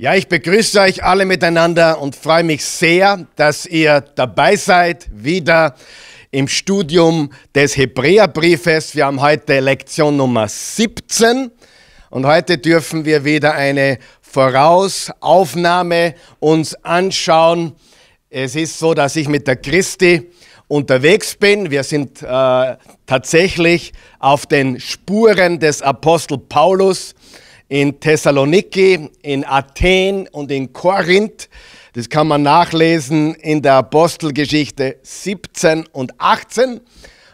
Ja, ich begrüße euch alle miteinander und freue mich sehr, dass ihr dabei seid, wieder im Studium des Hebräerbriefes. Wir haben heute Lektion Nummer 17 und heute dürfen wir wieder eine Vorausaufnahme uns anschauen. Es ist so, dass ich mit der Christi unterwegs bin. Wir sind äh, tatsächlich auf den Spuren des Apostel Paulus in Thessaloniki, in Athen und in Korinth. Das kann man nachlesen in der Apostelgeschichte 17 und 18.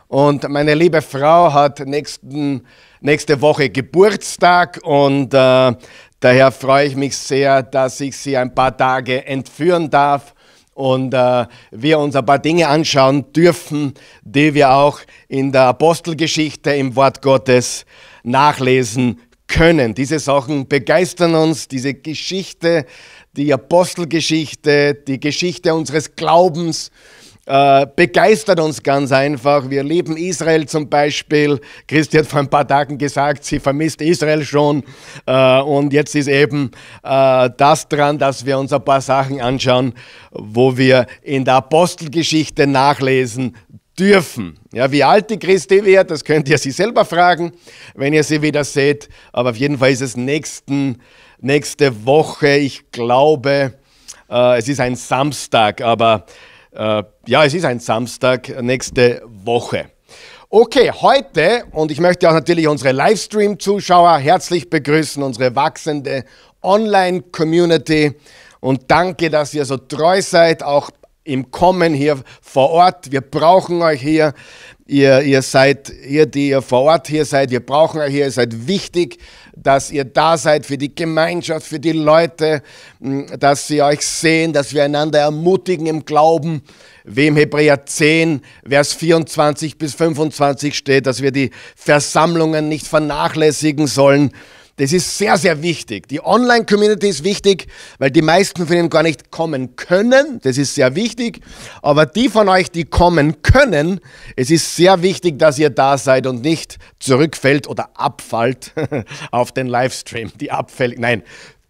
Und meine liebe Frau hat nächsten, nächste Woche Geburtstag und äh, daher freue ich mich sehr, dass ich sie ein paar Tage entführen darf und äh, wir uns ein paar Dinge anschauen dürfen, die wir auch in der Apostelgeschichte im Wort Gottes nachlesen können. Diese Sachen begeistern uns, diese Geschichte, die Apostelgeschichte, die Geschichte unseres Glaubens äh, begeistert uns ganz einfach. Wir lieben Israel zum Beispiel. Christi hat vor ein paar Tagen gesagt, sie vermisst Israel schon. Äh, und jetzt ist eben äh, das dran, dass wir uns ein paar Sachen anschauen, wo wir in der Apostelgeschichte nachlesen, dürfen. Ja, wie alt die Christi wird, das könnt ihr sie selber fragen, wenn ihr sie wieder seht. Aber auf jeden Fall ist es nächsten, nächste Woche, ich glaube, äh, es ist ein Samstag, aber äh, ja, es ist ein Samstag nächste Woche. Okay, heute, und ich möchte auch natürlich unsere Livestream-Zuschauer herzlich begrüßen, unsere wachsende Online-Community. Und danke, dass ihr so treu seid, auch im Kommen hier vor Ort. Wir brauchen euch hier. Ihr, ihr seid, ihr, die ihr vor Ort hier seid, wir brauchen euch hier. Ihr seid wichtig, dass ihr da seid für die Gemeinschaft, für die Leute, hm, dass sie euch sehen, dass wir einander ermutigen im Glauben. Wie im Hebräer 10, Vers 24 bis 25 steht, dass wir die Versammlungen nicht vernachlässigen sollen das ist sehr, sehr wichtig. Die Online-Community ist wichtig, weil die meisten von Ihnen gar nicht kommen können. Das ist sehr wichtig. Aber die von euch, die kommen können, es ist sehr wichtig, dass ihr da seid und nicht zurückfällt oder abfällt auf den Livestream. Die abfällt, nein,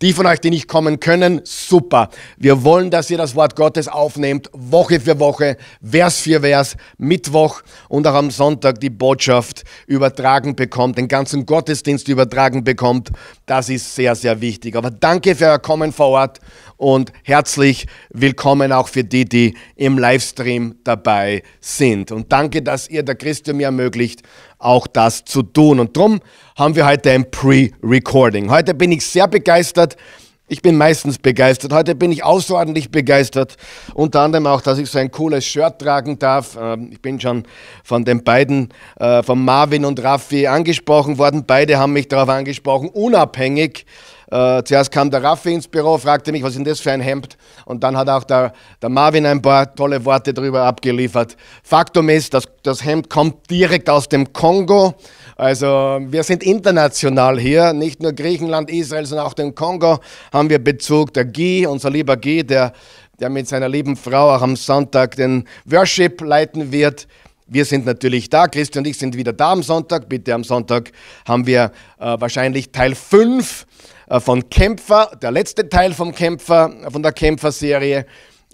die von euch, die nicht kommen können, super. Wir wollen, dass ihr das Wort Gottes aufnehmt, Woche für Woche, Vers für Vers, Mittwoch und auch am Sonntag die Botschaft übertragen bekommt, den ganzen Gottesdienst übertragen bekommt. Das ist sehr, sehr wichtig. Aber danke für euer Kommen vor Ort und herzlich willkommen auch für die, die im Livestream dabei sind. Und danke, dass ihr der Christi mir ermöglicht, auch das zu tun. Und darum haben wir heute ein Pre-Recording. Heute bin ich sehr begeistert. Ich bin meistens begeistert. Heute bin ich außerordentlich begeistert. Unter anderem auch, dass ich so ein cooles Shirt tragen darf. Ähm, ich bin schon von den beiden, äh, von Marvin und Raffi angesprochen worden. Beide haben mich darauf angesprochen, unabhängig äh, zuerst kam der Raffi ins Büro, fragte mich, was ist denn das für ein Hemd? Und dann hat auch der, der Marvin ein paar tolle Worte darüber abgeliefert. Faktum ist, dass das Hemd kommt direkt aus dem Kongo. Also wir sind international hier, nicht nur Griechenland, Israel, sondern auch den Kongo haben wir Bezug. Der Guy, unser lieber Guy, der, der mit seiner lieben Frau auch am Sonntag den Worship leiten wird. Wir sind natürlich da, Christian und ich sind wieder da am Sonntag. Bitte am Sonntag haben wir äh, wahrscheinlich Teil 5 äh, von Kämpfer, der letzte Teil vom Kämpfer, äh, von der Kämpfer-Serie.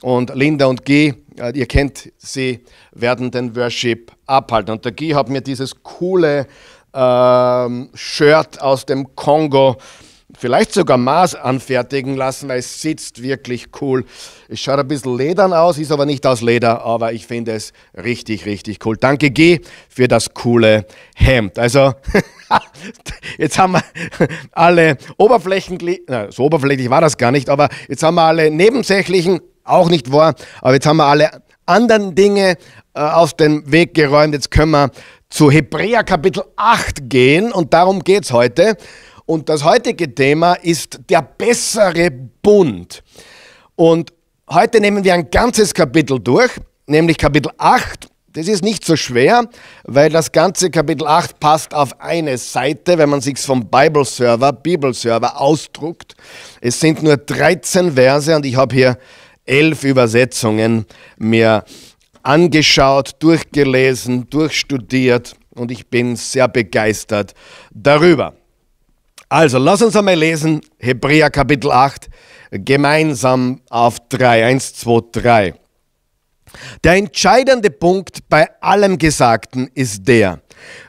Und Linda und Guy, äh, ihr kennt sie, werden den Worship abhalten. Und der Guy hat mir dieses coole ähm, Shirt aus dem Kongo äh, vielleicht sogar Maß anfertigen lassen, weil es sitzt wirklich cool. Es schaut ein bisschen ledern aus, ist aber nicht aus Leder, aber ich finde es richtig, richtig cool. Danke G für das coole Hemd. Also, jetzt haben wir alle oberflächlich, so oberflächlich war das gar nicht, aber jetzt haben wir alle nebensächlichen, auch nicht wahr, aber jetzt haben wir alle anderen Dinge äh, aus dem Weg geräumt. Jetzt können wir zu Hebräer Kapitel 8 gehen und darum geht es heute. Und das heutige Thema ist der bessere Bund. Und heute nehmen wir ein ganzes Kapitel durch, nämlich Kapitel 8. Das ist nicht so schwer, weil das ganze Kapitel 8 passt auf eine Seite, wenn man sich vom Bible Server, Bibel Server ausdruckt. Es sind nur 13 Verse und ich habe hier elf Übersetzungen mir angeschaut, durchgelesen, durchstudiert und ich bin sehr begeistert darüber. Also, lass uns einmal lesen, Hebräer Kapitel 8, gemeinsam auf 3, 1, 2, 3. Der entscheidende Punkt bei allem Gesagten ist der,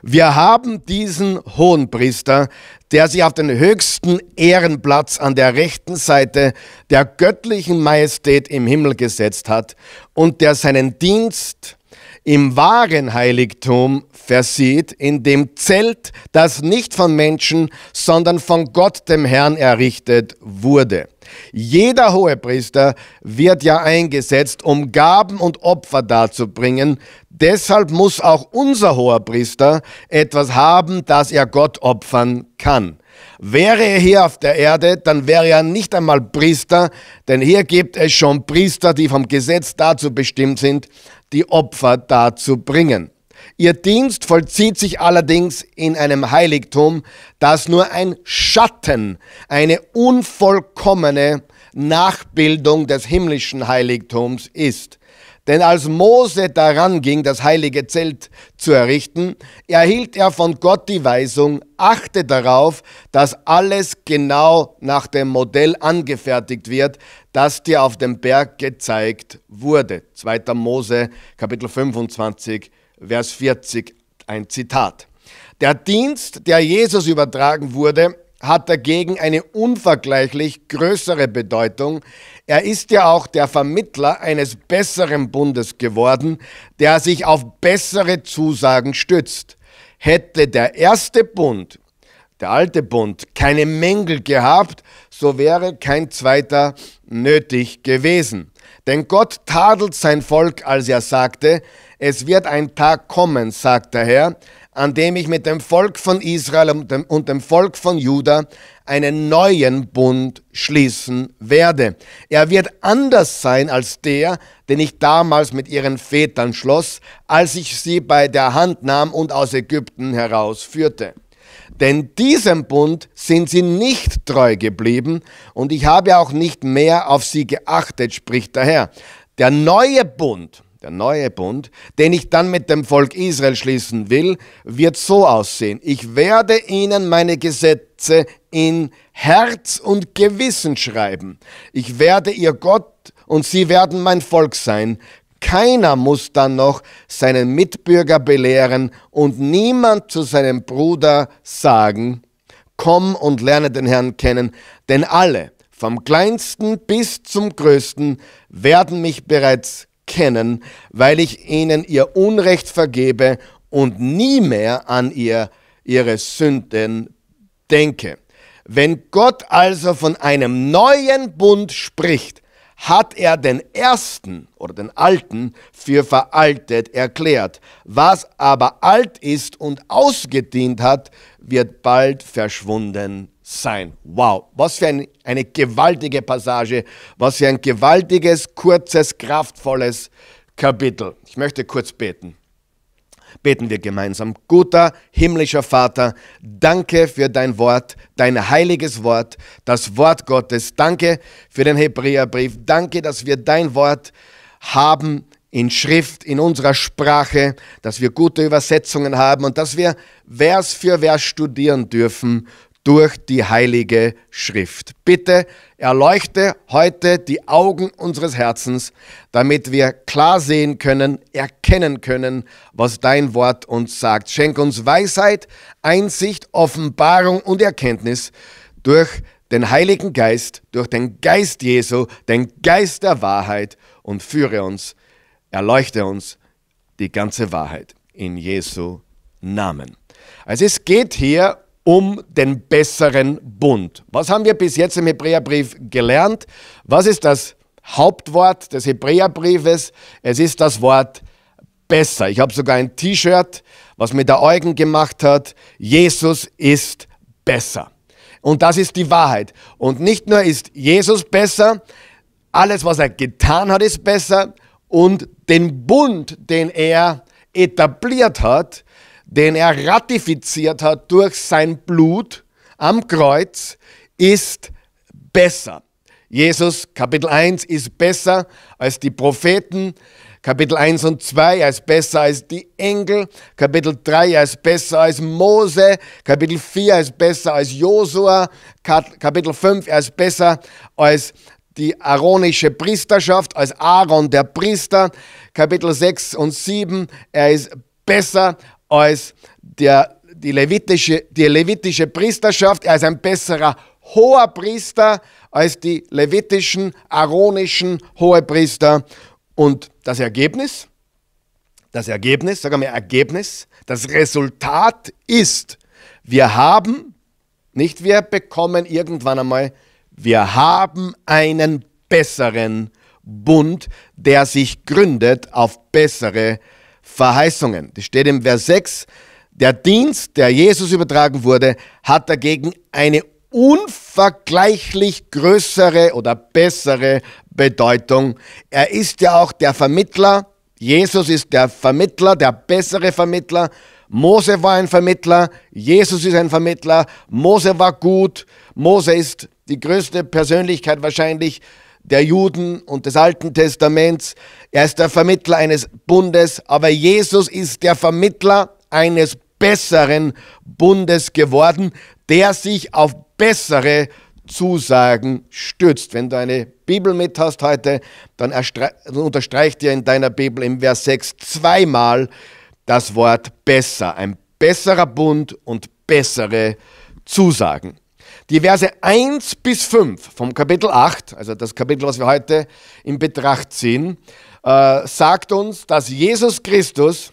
wir haben diesen Hohenpriester, der sich auf den höchsten Ehrenplatz an der rechten Seite der göttlichen Majestät im Himmel gesetzt hat und der seinen Dienst im wahren Heiligtum versieht, in dem Zelt, das nicht von Menschen, sondern von Gott dem Herrn errichtet wurde. Jeder Hohepriester wird ja eingesetzt, um Gaben und Opfer darzubringen. Deshalb muss auch unser Hohepriester etwas haben, das er Gott opfern kann. Wäre er hier auf der Erde, dann wäre er nicht einmal Priester, denn hier gibt es schon Priester, die vom Gesetz dazu bestimmt sind, die Opfer dazu bringen. Ihr Dienst vollzieht sich allerdings in einem Heiligtum, das nur ein Schatten, eine unvollkommene Nachbildung des himmlischen Heiligtums ist. Denn als Mose daran ging, das heilige Zelt zu errichten, erhielt er von Gott die Weisung, achte darauf, dass alles genau nach dem Modell angefertigt wird, das dir auf dem Berg gezeigt wurde. 2. Mose Kapitel 25, Vers 40, ein Zitat. Der Dienst, der Jesus übertragen wurde, hat dagegen eine unvergleichlich größere Bedeutung, er ist ja auch der Vermittler eines besseren Bundes geworden, der sich auf bessere Zusagen stützt. Hätte der erste Bund, der alte Bund, keine Mängel gehabt, so wäre kein zweiter nötig gewesen. Denn Gott tadelt sein Volk, als er sagte, es wird ein Tag kommen, sagt der Herr, an dem ich mit dem Volk von Israel und dem, und dem Volk von Juda einen neuen Bund schließen werde. Er wird anders sein als der, den ich damals mit ihren Vätern schloss, als ich sie bei der Hand nahm und aus Ägypten herausführte. Denn diesem Bund sind sie nicht treu geblieben und ich habe auch nicht mehr auf sie geachtet, spricht der Herr. Der neue Bund, der neue Bund, den ich dann mit dem Volk Israel schließen will, wird so aussehen. Ich werde ihnen meine Gesetze in Herz und Gewissen schreiben. Ich werde ihr Gott und sie werden mein Volk sein. Keiner muss dann noch seinen Mitbürger belehren und niemand zu seinem Bruder sagen, komm und lerne den Herrn kennen, denn alle, vom kleinsten bis zum größten, werden mich bereits kennen, weil ich ihnen ihr Unrecht vergebe und nie mehr an ihr, ihre Sünden denke. Wenn Gott also von einem neuen Bund spricht, hat er den ersten oder den alten für veraltet erklärt. Was aber alt ist und ausgedient hat, wird bald verschwunden sein. Wow, was für ein, eine gewaltige Passage, was für ein gewaltiges, kurzes, kraftvolles Kapitel. Ich möchte kurz beten. Beten wir gemeinsam. Guter himmlischer Vater, danke für dein Wort, dein heiliges Wort, das Wort Gottes. Danke für den Hebräerbrief. Danke, dass wir dein Wort haben in Schrift, in unserer Sprache, dass wir gute Übersetzungen haben und dass wir Vers für Vers studieren dürfen durch die Heilige Schrift. Bitte erleuchte heute die Augen unseres Herzens, damit wir klar sehen können, erkennen können, was dein Wort uns sagt. Schenk uns Weisheit, Einsicht, Offenbarung und Erkenntnis durch den Heiligen Geist, durch den Geist Jesu, den Geist der Wahrheit und führe uns, erleuchte uns die ganze Wahrheit in Jesu Namen. Also es geht hier um den besseren Bund. Was haben wir bis jetzt im Hebräerbrief gelernt? Was ist das Hauptwort des Hebräerbriefes? Es ist das Wort besser. Ich habe sogar ein T-Shirt, was mir der Eugen gemacht hat. Jesus ist besser. Und das ist die Wahrheit. Und nicht nur ist Jesus besser, alles, was er getan hat, ist besser. Und den Bund, den er etabliert hat, den er ratifiziert hat durch sein Blut am Kreuz, ist besser. Jesus Kapitel 1 ist besser als die Propheten, Kapitel 1 und 2 ist besser als die Engel, Kapitel 3 ist besser als Mose, Kapitel 4 ist besser als Josua, Kapitel 5 ist besser als die aaronische Priesterschaft, als Aaron der Priester, Kapitel 6 und 7, er ist besser als der, die, levitische, die levitische Priesterschaft. Er ist ein besserer hoher Priester als die levitischen, aaronischen Hohepriester. Und das Ergebnis? Das Ergebnis, sagen wir Ergebnis, das Resultat ist, wir haben, nicht wir bekommen irgendwann einmal, wir haben einen besseren Bund, der sich gründet auf bessere Verheißungen. Das steht im Vers 6. Der Dienst, der Jesus übertragen wurde, hat dagegen eine unvergleichlich größere oder bessere Bedeutung. Er ist ja auch der Vermittler. Jesus ist der Vermittler, der bessere Vermittler. Mose war ein Vermittler, Jesus ist ein Vermittler, Mose war gut, Mose ist die größte Persönlichkeit wahrscheinlich der Juden und des Alten Testaments. Er ist der Vermittler eines Bundes, aber Jesus ist der Vermittler eines besseren Bundes geworden, der sich auf bessere Zusagen stützt. Wenn du eine Bibel mit hast heute, dann unterstreicht dir in deiner Bibel im Vers 6 zweimal das Wort besser. Ein besserer Bund und bessere Zusagen. Die Verse 1 bis 5 vom Kapitel 8, also das Kapitel, was wir heute in Betracht ziehen, äh, sagt uns, dass Jesus Christus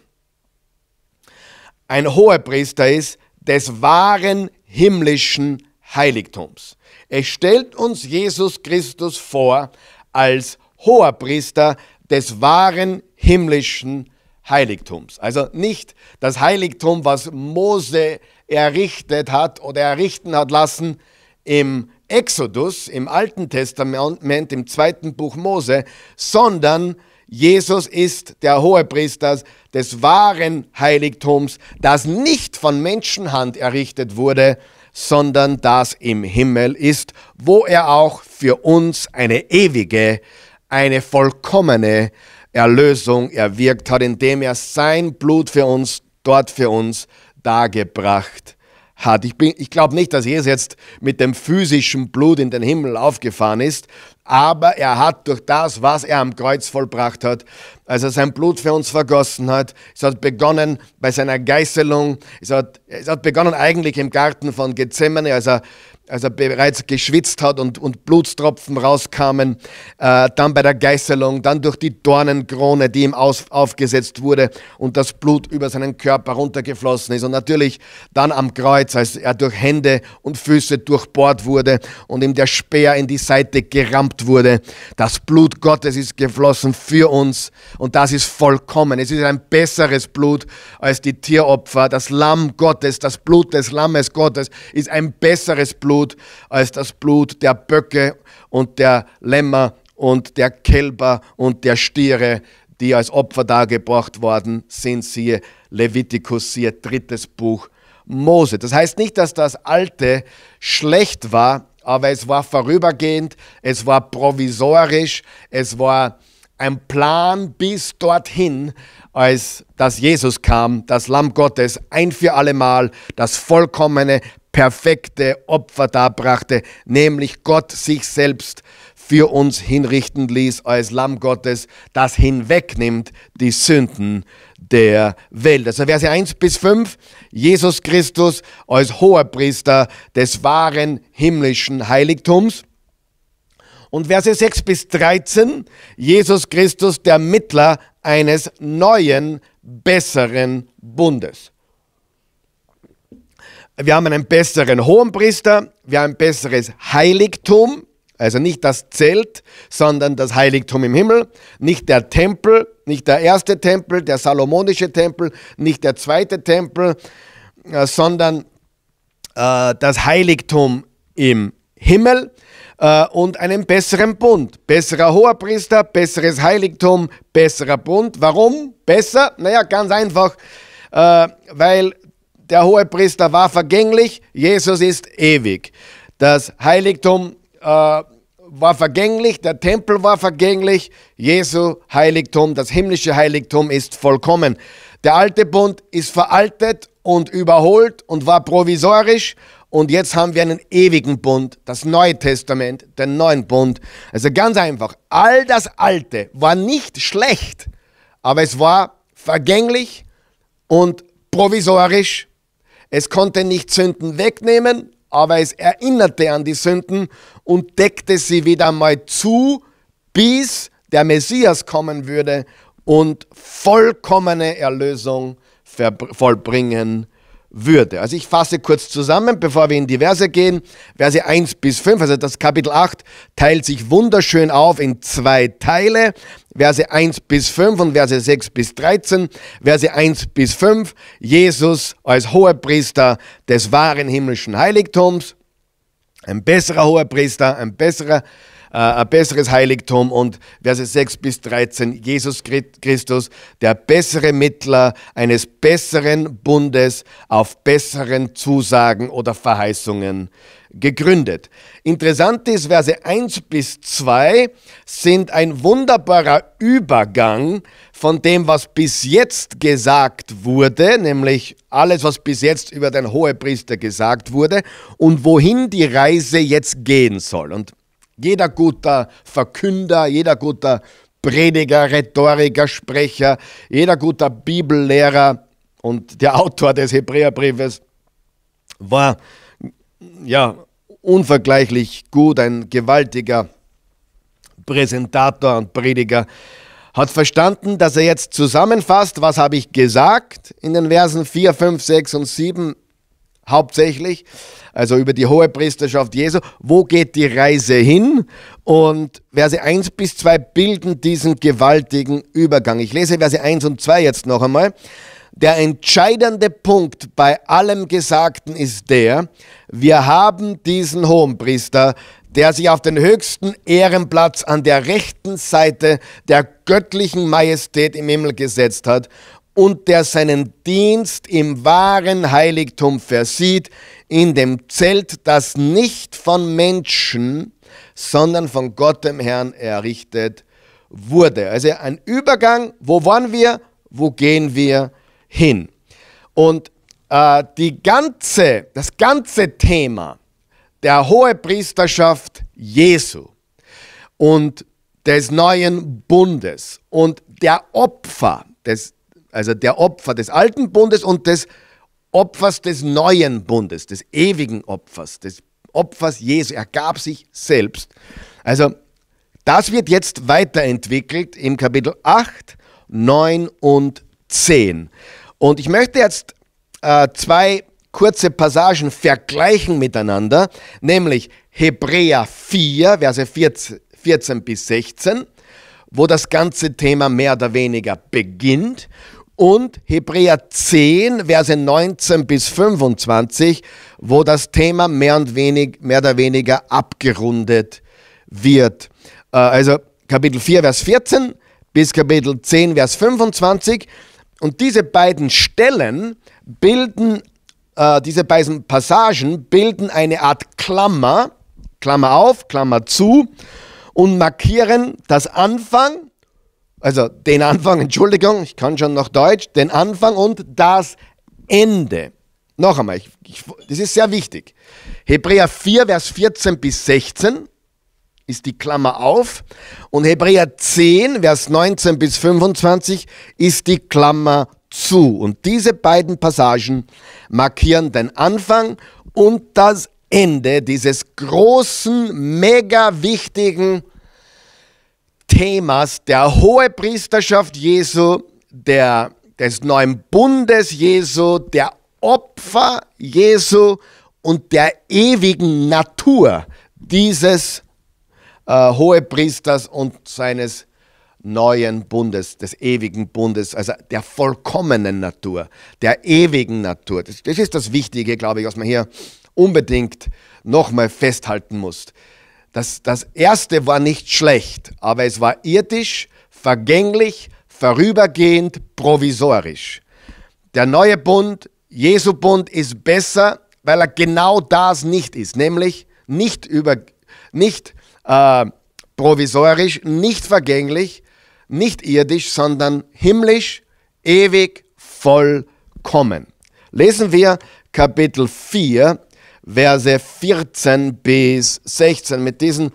ein hoher Priester ist des wahren himmlischen Heiligtums. Es stellt uns Jesus Christus vor als hoher Priester des wahren himmlischen Heiligtums. Also nicht das Heiligtum, was Mose errichtet hat oder errichten hat lassen im Exodus, im Alten Testament, im zweiten Buch Mose, sondern Jesus ist der Hohepriester des wahren Heiligtums, das nicht von Menschenhand errichtet wurde, sondern das im Himmel ist, wo er auch für uns eine ewige, eine vollkommene Erlösung erwirkt hat, indem er sein Blut für uns dort für uns dargebracht hat. Ich, ich glaube nicht, dass Jesus jetzt mit dem physischen Blut in den Himmel aufgefahren ist, aber er hat durch das, was er am Kreuz vollbracht hat, als er sein Blut für uns vergossen hat, es hat begonnen bei seiner Geißelung, es hat, es hat begonnen eigentlich im Garten von Gethsemane, als er als er bereits geschwitzt hat und, und Blutstropfen rauskamen, äh, dann bei der Geißelung, dann durch die Dornenkrone, die ihm aus, aufgesetzt wurde und das Blut über seinen Körper runtergeflossen ist. Und natürlich dann am Kreuz, als er durch Hände und Füße durchbohrt wurde und ihm der Speer in die Seite gerammt wurde. Das Blut Gottes ist geflossen für uns und das ist vollkommen. Es ist ein besseres Blut als die Tieropfer. Das Lamm Gottes, das Blut des Lammes Gottes ist ein besseres Blut Blut als das Blut der Böcke und der Lämmer und der Kälber und der Stiere, die als Opfer dargebracht worden sind. Siehe Levitikus, siehe drittes Buch Mose. Das heißt nicht, dass das Alte schlecht war, aber es war vorübergehend, es war provisorisch, es war ein Plan bis dorthin, als dass Jesus kam, das Lamm Gottes, ein für allemal, das vollkommene, perfekte Opfer darbrachte, nämlich Gott sich selbst für uns hinrichten ließ als Lamm Gottes, das hinwegnimmt die Sünden der Welt. Also Verse 1 bis 5, Jesus Christus als Hoherpriester des wahren himmlischen Heiligtums. Und Verse 6 bis 13, Jesus Christus der Mittler eines neuen, besseren Bundes. Wir haben einen besseren Hohenpriester, wir haben ein besseres Heiligtum, also nicht das Zelt, sondern das Heiligtum im Himmel, nicht der Tempel, nicht der erste Tempel, der salomonische Tempel, nicht der zweite Tempel, äh, sondern äh, das Heiligtum im Himmel äh, und einen besseren Bund. Besserer Hoherpriester, besseres Heiligtum, besserer Bund. Warum besser? Naja, ganz einfach, weil der hohe Priester war vergänglich, Jesus ist ewig. Das Heiligtum äh, war vergänglich, der Tempel war vergänglich, Jesu Heiligtum, das himmlische Heiligtum ist vollkommen. Der alte Bund ist veraltet und überholt und war provisorisch und jetzt haben wir einen ewigen Bund, das Neue Testament, den neuen Bund. Also ganz einfach, all das Alte war nicht schlecht, aber es war vergänglich und provisorisch es konnte nicht Sünden wegnehmen, aber es erinnerte an die Sünden und deckte sie wieder mal zu, bis der Messias kommen würde und vollkommene Erlösung vollbringen würde würde. Also ich fasse kurz zusammen, bevor wir in die Verse gehen. Verse 1 bis 5, also das Kapitel 8 teilt sich wunderschön auf in zwei Teile. Verse 1 bis 5 und Verse 6 bis 13. Verse 1 bis 5, Jesus als Hohepriester des wahren himmlischen Heiligtums. Ein besserer Hohepriester, ein besserer Priester äh, ein besseres Heiligtum und Verse 6 bis 13, Jesus Christus, der bessere Mittler eines besseren Bundes auf besseren Zusagen oder Verheißungen gegründet. Interessant ist, Verse 1 bis 2 sind ein wunderbarer Übergang von dem, was bis jetzt gesagt wurde, nämlich alles, was bis jetzt über den Hohepriester gesagt wurde und wohin die Reise jetzt gehen soll. Und jeder guter Verkünder, jeder guter Prediger, Rhetoriker, Sprecher, jeder guter Bibellehrer und der Autor des Hebräerbriefes war ja unvergleichlich gut, ein gewaltiger Präsentator und Prediger, hat verstanden, dass er jetzt zusammenfasst, was habe ich gesagt in den Versen 4, 5, 6 und 7 hauptsächlich also über die hohe Priesterschaft Jesu. Wo geht die Reise hin? Und Verse 1 bis 2 bilden diesen gewaltigen Übergang. Ich lese Verse 1 und 2 jetzt noch einmal. Der entscheidende Punkt bei allem Gesagten ist der, wir haben diesen Hohenpriester, der sich auf den höchsten Ehrenplatz an der rechten Seite der göttlichen Majestät im Himmel gesetzt hat und der seinen Dienst im wahren Heiligtum versieht, in dem Zelt, das nicht von Menschen, sondern von Gott dem Herrn errichtet wurde. Also ein Übergang, wo waren wir, wo gehen wir hin? Und äh, die ganze, das ganze Thema der Hohepriesterschaft Jesu und des neuen Bundes und der Opfer, des also der Opfer des alten Bundes und des Opfers des neuen Bundes, des ewigen Opfers, des Opfers Jesu. Er gab sich selbst. Also das wird jetzt weiterentwickelt im Kapitel 8, 9 und 10. Und ich möchte jetzt äh, zwei kurze Passagen vergleichen miteinander, nämlich Hebräer 4, Verse 14, 14 bis 16 wo das ganze Thema mehr oder weniger beginnt und Hebräer 10, Verse 19 bis 25, wo das Thema mehr, und wenig, mehr oder weniger abgerundet wird. Äh, also Kapitel 4, Vers 14 bis Kapitel 10, Vers 25. Und diese beiden Stellen bilden, äh, diese beiden Passagen bilden eine Art Klammer, Klammer auf, Klammer zu, und markieren das Anfang also den Anfang, Entschuldigung, ich kann schon noch Deutsch, den Anfang und das Ende. Noch einmal, ich, ich, das ist sehr wichtig. Hebräer 4, Vers 14 bis 16 ist die Klammer auf und Hebräer 10, Vers 19 bis 25 ist die Klammer zu. Und diese beiden Passagen markieren den Anfang und das Ende dieses großen, mega wichtigen Themas der Hohepriesterschaft Jesu, der, des neuen Bundes Jesu, der Opfer Jesu und der ewigen Natur dieses äh, Hohepriesters und seines neuen Bundes, des ewigen Bundes, also der vollkommenen Natur, der ewigen Natur. Das, das ist das Wichtige, glaube ich, was man hier unbedingt nochmal festhalten muss. Das, das erste war nicht schlecht, aber es war irdisch, vergänglich, vorübergehend, provisorisch. Der neue Bund, Jesu Bund, ist besser, weil er genau das nicht ist, nämlich nicht, über, nicht äh, provisorisch, nicht vergänglich, nicht irdisch, sondern himmlisch, ewig, vollkommen. Lesen wir Kapitel 4, Verse 14 bis 16. Mit diesen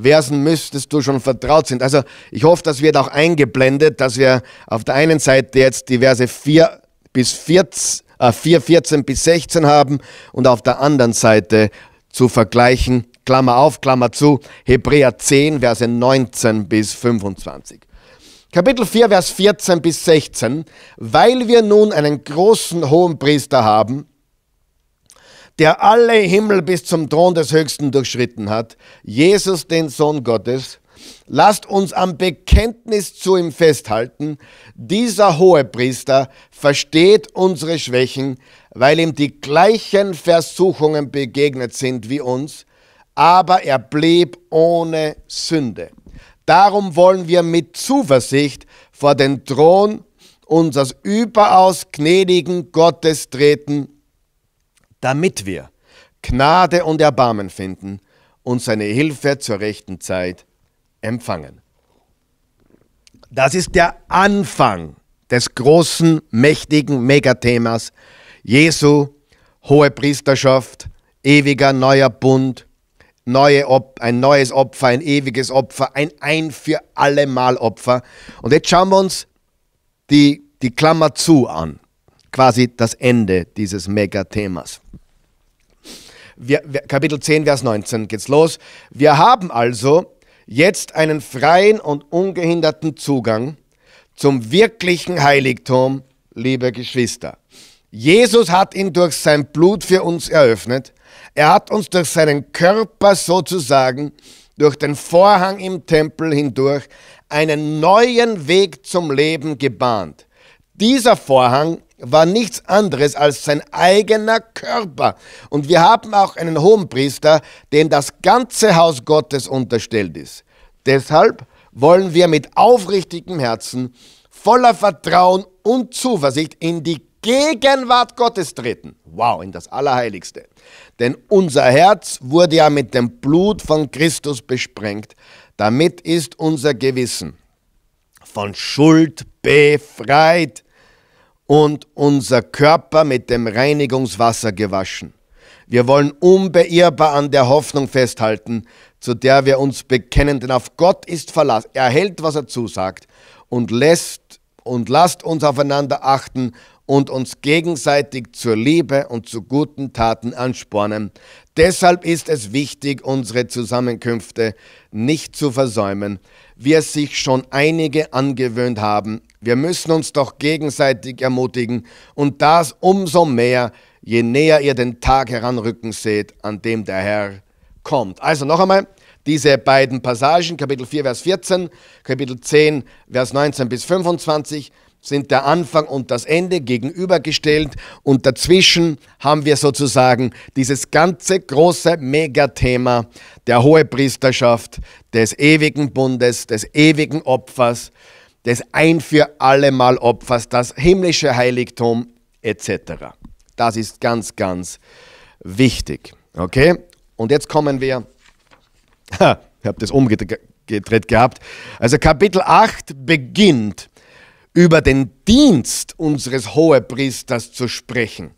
Versen müsstest du schon vertraut sind. Also ich hoffe, das wird auch eingeblendet, dass wir auf der einen Seite jetzt die Verse 4 bis 14, äh 4, 14 bis 16 haben und auf der anderen Seite zu vergleichen, Klammer auf, Klammer zu, Hebräer 10, Verse 19 bis 25. Kapitel 4, Vers 14 bis 16. Weil wir nun einen großen hohen Priester haben, der alle Himmel bis zum Thron des Höchsten durchschritten hat, Jesus, den Sohn Gottes, lasst uns am Bekenntnis zu ihm festhalten. Dieser hohe Priester versteht unsere Schwächen, weil ihm die gleichen Versuchungen begegnet sind wie uns, aber er blieb ohne Sünde. Darum wollen wir mit Zuversicht vor den Thron unseres überaus gnädigen Gottes treten damit wir Gnade und Erbarmen finden und seine Hilfe zur rechten Zeit empfangen. Das ist der Anfang des großen, mächtigen Megathemas Jesu, hohe Priesterschaft, ewiger neuer Bund, neue Op ein neues Opfer, ein ewiges Opfer, ein ein für alle Mal Opfer. Und jetzt schauen wir uns die, die Klammer zu an quasi das Ende dieses Megathemas. Wir, Kapitel 10, Vers 19 geht's los. Wir haben also jetzt einen freien und ungehinderten Zugang zum wirklichen Heiligtum, liebe Geschwister. Jesus hat ihn durch sein Blut für uns eröffnet. Er hat uns durch seinen Körper sozusagen, durch den Vorhang im Tempel hindurch, einen neuen Weg zum Leben gebahnt. Dieser Vorhang war nichts anderes als sein eigener Körper. Und wir haben auch einen Hohenpriester, dem das ganze Haus Gottes unterstellt ist. Deshalb wollen wir mit aufrichtigem Herzen, voller Vertrauen und Zuversicht in die Gegenwart Gottes treten. Wow, in das Allerheiligste. Denn unser Herz wurde ja mit dem Blut von Christus besprengt. Damit ist unser Gewissen von Schuld befreit und unser Körper mit dem Reinigungswasser gewaschen. Wir wollen unbeirrbar an der Hoffnung festhalten, zu der wir uns bekennen, denn auf Gott ist Verlass. Er hält, was er zusagt und lässt und lasst uns aufeinander achten und uns gegenseitig zur Liebe und zu guten Taten anspornen. Deshalb ist es wichtig, unsere Zusammenkünfte nicht zu versäumen, wie es sich schon einige angewöhnt haben, wir müssen uns doch gegenseitig ermutigen und das umso mehr, je näher ihr den Tag heranrücken seht, an dem der Herr kommt. Also noch einmal diese beiden Passagen, Kapitel 4, Vers 14, Kapitel 10, Vers 19 bis 25 sind der Anfang und das Ende gegenübergestellt und dazwischen haben wir sozusagen dieses ganze große Megathema der Hohepriesterschaft, des ewigen Bundes, des ewigen Opfers, des ein für alle Mal Opfers, das himmlische Heiligtum etc. Das ist ganz, ganz wichtig. Okay? Und jetzt kommen wir, ha, ich habe das umgedreht gehabt, also Kapitel 8 beginnt über den Dienst unseres Hohepriesters zu sprechen.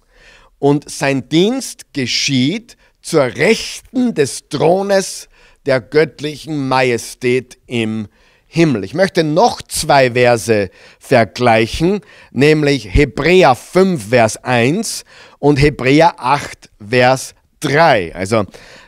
Und sein Dienst geschieht zur Rechten des Thrones der göttlichen Majestät im Himmel. Himmel. Ich möchte noch zwei Verse vergleichen, nämlich Hebräer 5, Vers 1 und Hebräer 8, Vers 3. Also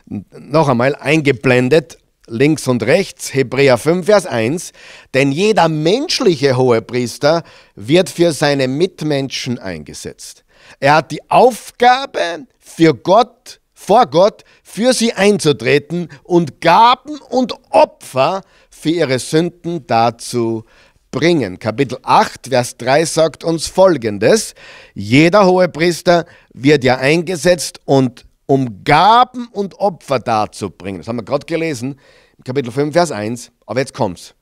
noch einmal eingeblendet, links und rechts, Hebräer 5, Vers 1. Denn jeder menschliche Hohepriester wird für seine Mitmenschen eingesetzt. Er hat die Aufgabe, für Gott vor Gott für sie einzutreten und Gaben und Opfer für ihre Sünden dazu bringen. Kapitel 8, Vers 3 sagt uns folgendes. Jeder hohe Priester wird ja eingesetzt und um Gaben und Opfer darzubringen. Das haben wir gerade gelesen, Kapitel 5, Vers 1. Aber jetzt kommt's.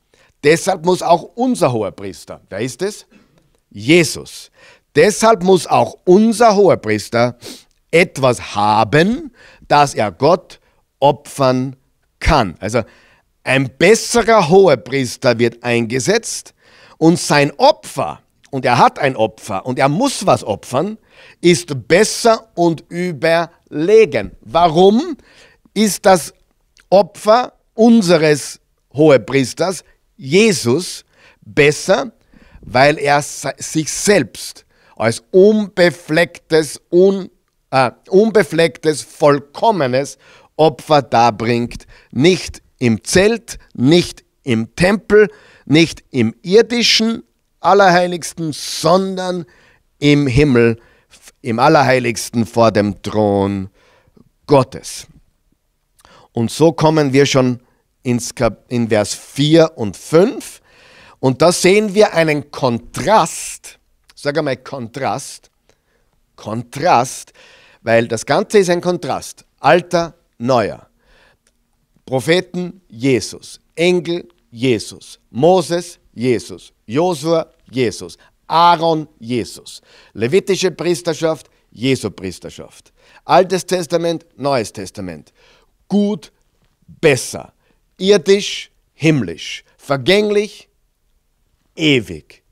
Deshalb muss auch unser hoher Priester, wer ist es? Jesus. Deshalb muss auch unser hoher Priester etwas haben, das er Gott opfern kann. Also ein besserer Hohepriester wird eingesetzt und sein Opfer, und er hat ein Opfer und er muss was opfern, ist besser und überlegen. Warum ist das Opfer unseres Hohepriesters, Jesus, besser? Weil er sich selbst als unbeflecktes, unbeflecktes äh, unbeflecktes, vollkommenes Opfer darbringt. Nicht im Zelt, nicht im Tempel, nicht im irdischen Allerheiligsten, sondern im Himmel, im Allerheiligsten vor dem Thron Gottes. Und so kommen wir schon ins in Vers 4 und 5. Und da sehen wir einen Kontrast, sag einmal Kontrast, Kontrast weil das Ganze ist ein Kontrast. Alter, neuer. Propheten, Jesus. Engel, Jesus. Moses, Jesus. Josua, Jesus. Aaron, Jesus. Levitische Priesterschaft, Jesu Priesterschaft. Altes Testament, Neues Testament. Gut, besser. Irdisch, himmlisch. Vergänglich, ewig.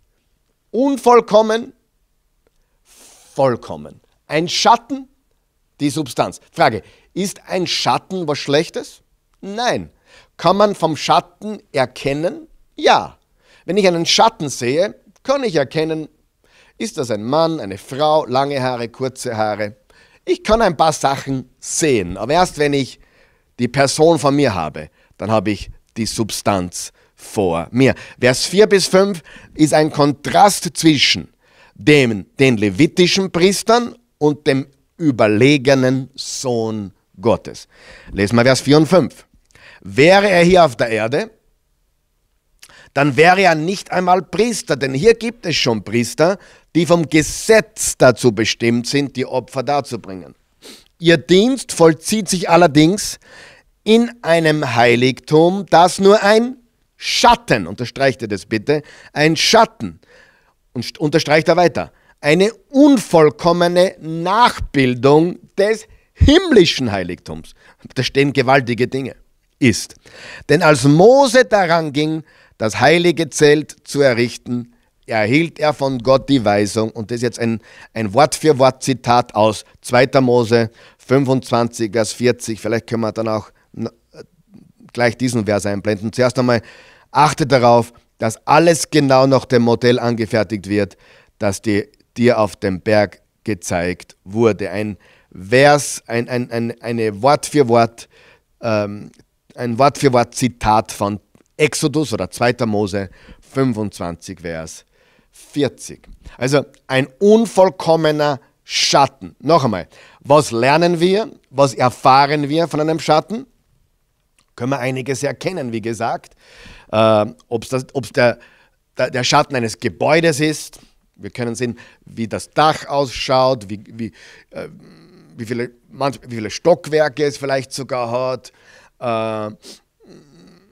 Unvollkommen, vollkommen. Ein Schatten die Substanz. Frage, ist ein Schatten was Schlechtes? Nein. Kann man vom Schatten erkennen? Ja. Wenn ich einen Schatten sehe, kann ich erkennen, ist das ein Mann, eine Frau, lange Haare, kurze Haare. Ich kann ein paar Sachen sehen, aber erst wenn ich die Person vor mir habe, dann habe ich die Substanz vor mir. Vers 4 bis 5 ist ein Kontrast zwischen dem, den levitischen Priestern und dem überlegenen Sohn Gottes. Lesen wir Vers 4 und 5. Wäre er hier auf der Erde, dann wäre er nicht einmal Priester, denn hier gibt es schon Priester, die vom Gesetz dazu bestimmt sind, die Opfer darzubringen. Ihr Dienst vollzieht sich allerdings in einem Heiligtum, das nur ein Schatten, unterstreicht ihr das bitte, ein Schatten, und unterstreicht er weiter, eine unvollkommene Nachbildung des himmlischen Heiligtums, da stehen gewaltige Dinge, ist. Denn als Mose daran ging, das heilige Zelt zu errichten, erhielt er von Gott die Weisung, und das ist jetzt ein, ein Wort für Wort Zitat aus 2. Mose 25, Vers 40, vielleicht können wir dann auch äh, gleich diesen Vers einblenden. Zuerst einmal achtet darauf, dass alles genau nach dem Modell angefertigt wird, das die dir auf dem Berg gezeigt wurde. Ein Vers, ein, ein, ein eine Wort für Wort, ähm, ein Wort für Wort Zitat von Exodus oder 2. Mose 25, Vers 40. Also ein unvollkommener Schatten. Noch einmal, was lernen wir? Was erfahren wir von einem Schatten? Können wir einiges erkennen, wie gesagt. Äh, Ob es der, der Schatten eines Gebäudes ist, wir können sehen, wie das Dach ausschaut, wie, wie, äh, wie, viele, manch, wie viele Stockwerke es vielleicht sogar hat. Äh,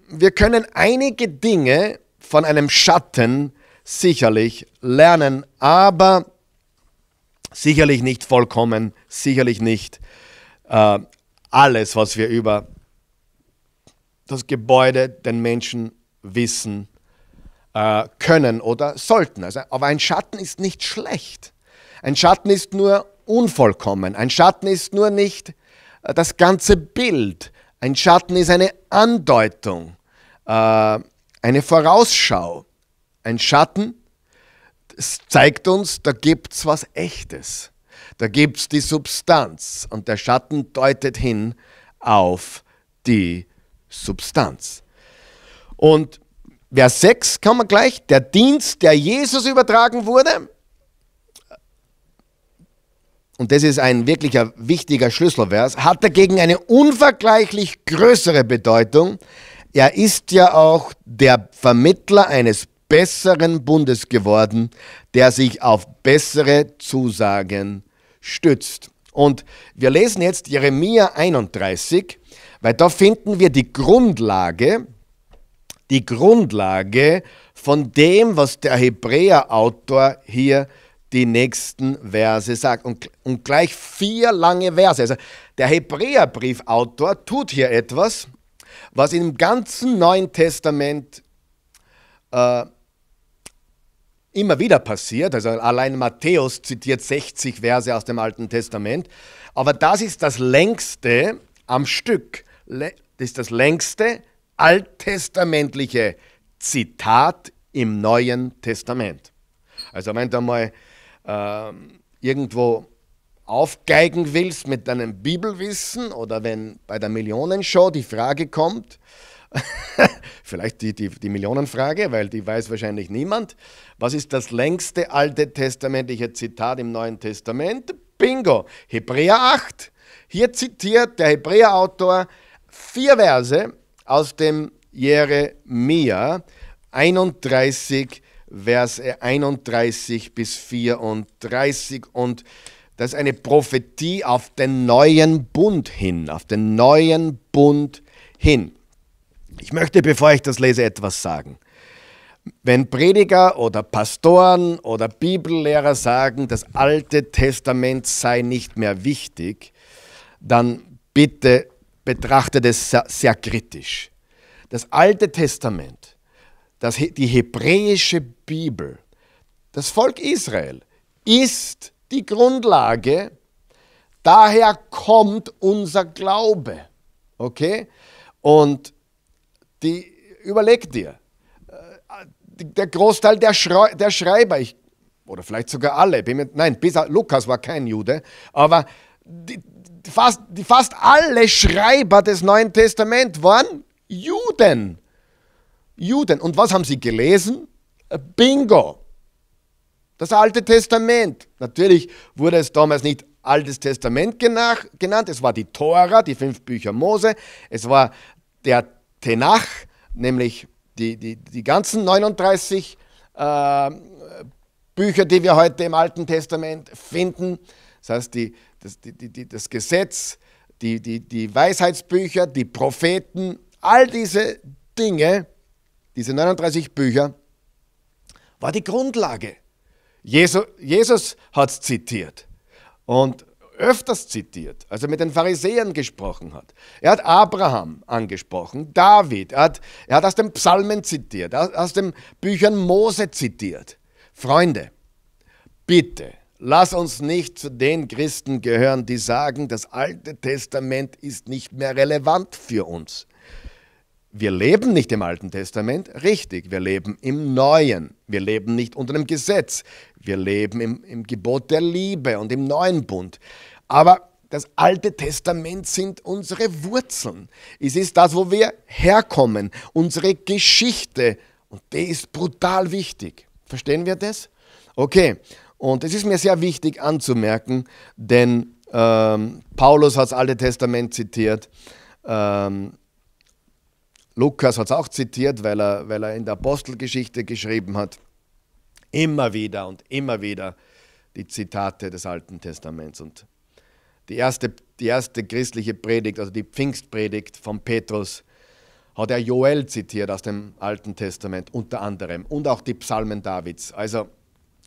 wir können einige Dinge von einem Schatten sicherlich lernen, aber sicherlich nicht vollkommen, sicherlich nicht äh, alles, was wir über das Gebäude, den Menschen wissen äh, können oder sollten. Also, aber ein Schatten ist nicht schlecht. Ein Schatten ist nur unvollkommen. Ein Schatten ist nur nicht äh, das ganze Bild. Ein Schatten ist eine Andeutung, äh, eine Vorausschau. Ein Schatten zeigt uns, da gibt es was Echtes. Da gibt es die Substanz und der Schatten deutet hin auf die Substanz. Und Vers 6 kommen wir gleich, der Dienst, der Jesus übertragen wurde. Und das ist ein wirklicher wichtiger Schlüsselvers, hat dagegen eine unvergleichlich größere Bedeutung. Er ist ja auch der Vermittler eines besseren Bundes geworden, der sich auf bessere Zusagen stützt. Und wir lesen jetzt Jeremia 31, weil da finden wir die Grundlage, die Grundlage von dem, was der Hebräer-Autor hier die nächsten Verse sagt. Und, und gleich vier lange Verse. Also der Hebräerbriefautor tut hier etwas, was im ganzen Neuen Testament äh, immer wieder passiert. Also allein Matthäus zitiert 60 Verse aus dem Alten Testament. Aber das ist das längste am Stück. Das ist das längste alttestamentliche Zitat im Neuen Testament. Also wenn du mal äh, irgendwo aufgeigen willst mit deinem Bibelwissen oder wenn bei der Millionenshow die Frage kommt, vielleicht die, die, die Millionenfrage, weil die weiß wahrscheinlich niemand, was ist das längste alte testamentliche Zitat im Neuen Testament? Bingo, Hebräer 8. Hier zitiert der Hebräerautor vier Verse aus dem Jeremia 31, Vers 31 bis 34 und das ist eine Prophetie auf den neuen Bund hin, auf den neuen Bund hin. Ich möchte, bevor ich das lese, etwas sagen. Wenn Prediger oder Pastoren oder Bibellehrer sagen, das Alte Testament sei nicht mehr wichtig, dann bitte betrachtet es sehr, sehr kritisch. Das Alte Testament, das, die hebräische Bibel, das Volk Israel ist die Grundlage, daher kommt unser Glaube. Okay? Und die, überleg dir, äh, der Großteil der, Schrei der Schreiber, ich, oder vielleicht sogar alle, nein, Lukas war kein Jude, aber die, fast, fast alle Schreiber des Neuen Testaments waren Juden. Juden. Und was haben sie gelesen? Äh, Bingo. Das Alte Testament. Natürlich wurde es damals nicht Altes Testament genannt. Es war die Tora, die fünf Bücher Mose. Es war der Tenach, nämlich die, die, die ganzen 39 äh, Bücher, die wir heute im Alten Testament finden. Das heißt, die das, die, die, das Gesetz, die, die, die Weisheitsbücher, die Propheten, all diese Dinge, diese 39 Bücher, war die Grundlage. Jesus, Jesus hat es zitiert und öfters zitiert, als er mit den Pharisäern gesprochen hat. Er hat Abraham angesprochen, David, er hat, er hat aus den Psalmen zitiert, aus, aus den Büchern Mose zitiert. Freunde, bitte Lass uns nicht zu den Christen gehören, die sagen, das Alte Testament ist nicht mehr relevant für uns. Wir leben nicht im Alten Testament, richtig, wir leben im Neuen. Wir leben nicht unter dem Gesetz, wir leben im, im Gebot der Liebe und im neuen Bund. Aber das Alte Testament sind unsere Wurzeln. Es ist das, wo wir herkommen, unsere Geschichte. Und die ist brutal wichtig. Verstehen wir das? Okay, und es ist mir sehr wichtig anzumerken, denn ähm, Paulus hat das Alte Testament zitiert, ähm, Lukas hat es auch zitiert, weil er, weil er in der Apostelgeschichte geschrieben hat. Immer wieder und immer wieder die Zitate des Alten Testaments. Und die erste, die erste christliche Predigt, also die Pfingstpredigt von Petrus, hat er Joel zitiert aus dem Alten Testament unter anderem und auch die Psalmen Davids. Also